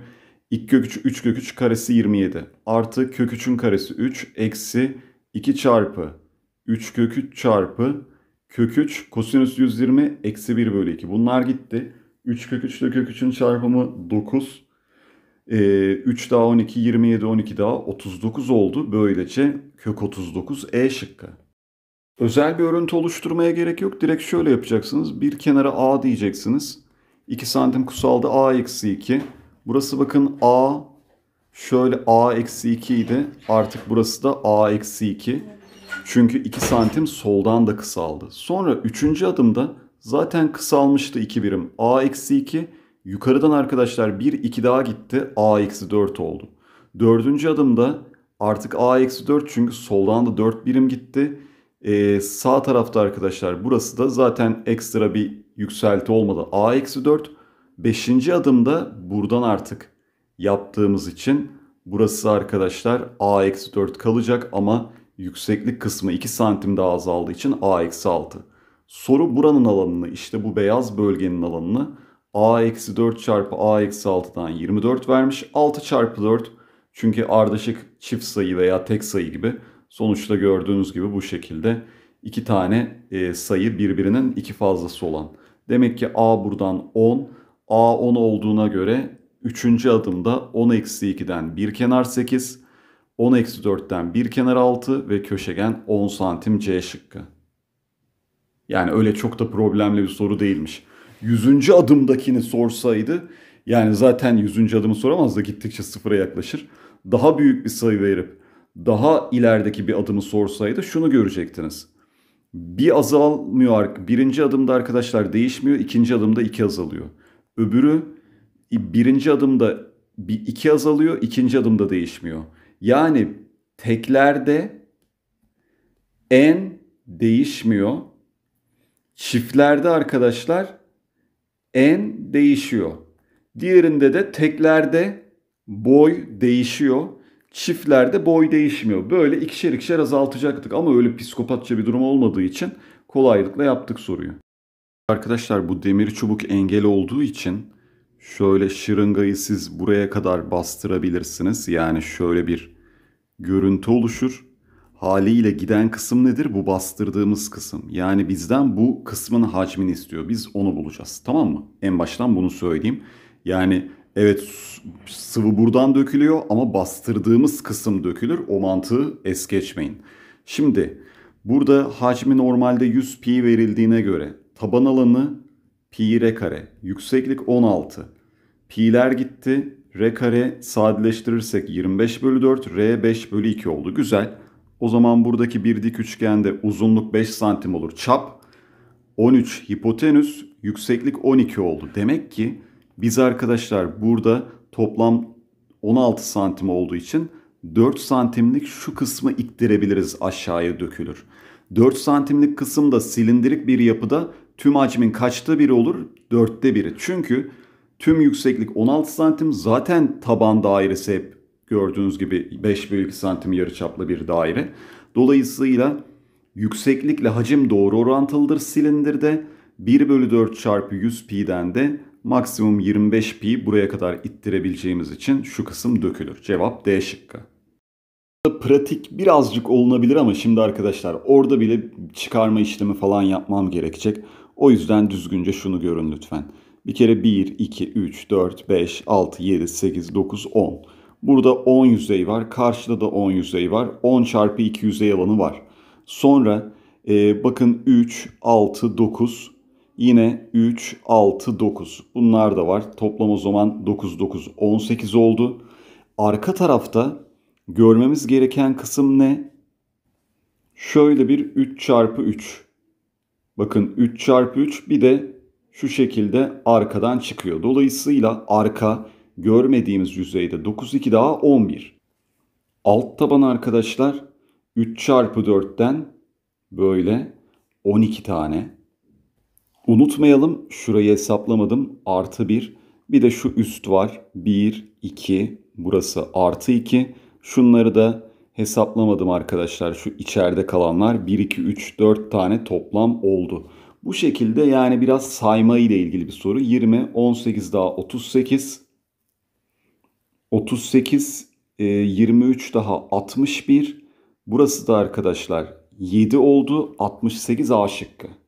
2 kök 3, 3 kök 3 karesi 27. Artı kök 3'ün karesi 3 eksi 2 çarpı 3 kök 3 çarpı kök 3 kosinüs 120 eksi 1 bölü 2. Bunlar gitti. 3 kök 3 ile kök 3'ün çarpımı 9. Ee, 3 daha 12, 27, 12 daha 39 oldu. Böylece kök 39 E şıkkı. Özel bir örüntü oluşturmaya gerek yok. Direkt şöyle yapacaksınız. Bir kenara A diyeceksiniz. 2 santim kusaldı. A eksi 2. Burası bakın A şöyle A eksi 2 idi. Artık burası da A eksi 2. Çünkü 2 santim soldan da kısaldı. Sonra 3. adımda zaten kısalmıştı 2 birim. A eksi 2 yukarıdan arkadaşlar 1 2 daha gitti. A eksi 4 oldu. 4. adımda artık A eksi 4 çünkü soldan da 4 birim gitti. Ee, sağ tarafta arkadaşlar burası da zaten ekstra bir yükselti olmadı. A eksi 4. Beşinci adımda buradan artık yaptığımız için burası arkadaşlar A-4 kalacak ama yükseklik kısmı 2 santim daha azaldığı için A-6. Soru buranın alanını işte bu beyaz bölgenin alanını A-4 çarpı A-6'dan 24 vermiş. 6 çarpı 4 çünkü ardışık çift sayı veya tek sayı gibi sonuçta gördüğünüz gibi bu şekilde iki tane e, sayı birbirinin iki fazlası olan. Demek ki A buradan 10, A 10 olduğuna göre 3. adımda 10 eksi 2'den bir kenar 8, 10 eksi 4'ten bir kenar 6 ve köşegen 10 santim C şıkkı. Yani öyle çok da problemli bir soru değilmiş. 100. adımdakini sorsaydı yani zaten 100. adımı soramaz da gittikçe sıfıra yaklaşır. Daha büyük bir sayı verip daha ilerideki bir adımı sorsaydı şunu görecektiniz. Bir azalmıyor. Birinci adımda arkadaşlar değişmiyor. ikinci adımda iki azalıyor. Öbürü birinci adımda bir iki azalıyor, ikinci adımda değişmiyor. Yani teklerde en değişmiyor. Çiftlerde arkadaşlar en değişiyor. Diğerinde de teklerde boy değişiyor. Çiftlerde boy değişmiyor. Böyle ikişer ikişer azaltacaktık ama öyle psikopatça bir durum olmadığı için kolaylıkla yaptık soruyu. Arkadaşlar bu demir çubuk engel olduğu için şöyle şırıngayı siz buraya kadar bastırabilirsiniz. Yani şöyle bir görüntü oluşur. Haliyle giden kısım nedir? Bu bastırdığımız kısım. Yani bizden bu kısmın hacmini istiyor. Biz onu bulacağız. Tamam mı? En baştan bunu söyleyeyim. Yani evet sıvı buradan dökülüyor ama bastırdığımız kısım dökülür. O mantığı es geçmeyin. Şimdi burada hacmi normalde 100 pi verildiğine göre Taban alanı pi r kare. Yükseklik 16. Pi'ler gitti. R kare sadeleştirirsek 25 bölü 4. R 5 bölü 2 oldu. Güzel. O zaman buradaki bir dik üçgende uzunluk 5 santim olur. Çap 13 hipotenüs. Yükseklik 12 oldu. Demek ki biz arkadaşlar burada toplam 16 santim olduğu için 4 santimlik şu kısmı ittirebiliriz aşağıya dökülür. 4 santimlik kısımda silindirik bir yapıda tüm hacmin kaçta biri olur? Dörtte biri. Çünkü tüm yükseklik 16 santim zaten taban dairesi hep gördüğünüz gibi 5 bölü santim yarıçaplı bir daire. Dolayısıyla yükseklikle hacim doğru orantılıdır silindirde. 1 bölü 4 çarpı 100 pi'den de maksimum 25 pi buraya kadar ittirebileceğimiz için şu kısım dökülür. Cevap D şıkkı. Pratik birazcık olunabilir ama şimdi arkadaşlar orada bile çıkarma işlemi falan yapmam gerekecek. O yüzden düzgünce şunu görün lütfen. Bir kere 1, 2, 3, 4, 5, 6, 7, 8, 9, 10. Burada 10 yüzey var. Karşıda da 10 yüzey var. 10 çarpı 2 yüzey alanı var. Sonra e, bakın 3, 6, 9. Yine 3, 6, 9. Bunlar da var. Toplam o zaman 9, 9, 18 oldu. Arka tarafta görmemiz gereken kısım ne? Şöyle bir 3 çarpı 3. Bakın 3 çarpı 3 bir de şu şekilde arkadan çıkıyor. Dolayısıyla arka görmediğimiz yüzeyde 9 2 daha 11. Alt taban arkadaşlar 3 çarpı 4'ten böyle 12 tane. Unutmayalım şurayı hesaplamadım artı 1. Bir de şu üst var 1 2 burası artı 2. Şunları da hesaplamadım arkadaşlar. Şu içeride kalanlar 1, 2, 3, 4 tane toplam oldu. Bu şekilde yani biraz sayma ile ilgili bir soru. 20, 18 daha 38, 38, 23 daha 61. Burası da arkadaşlar 7 oldu, 68 A şıkkı.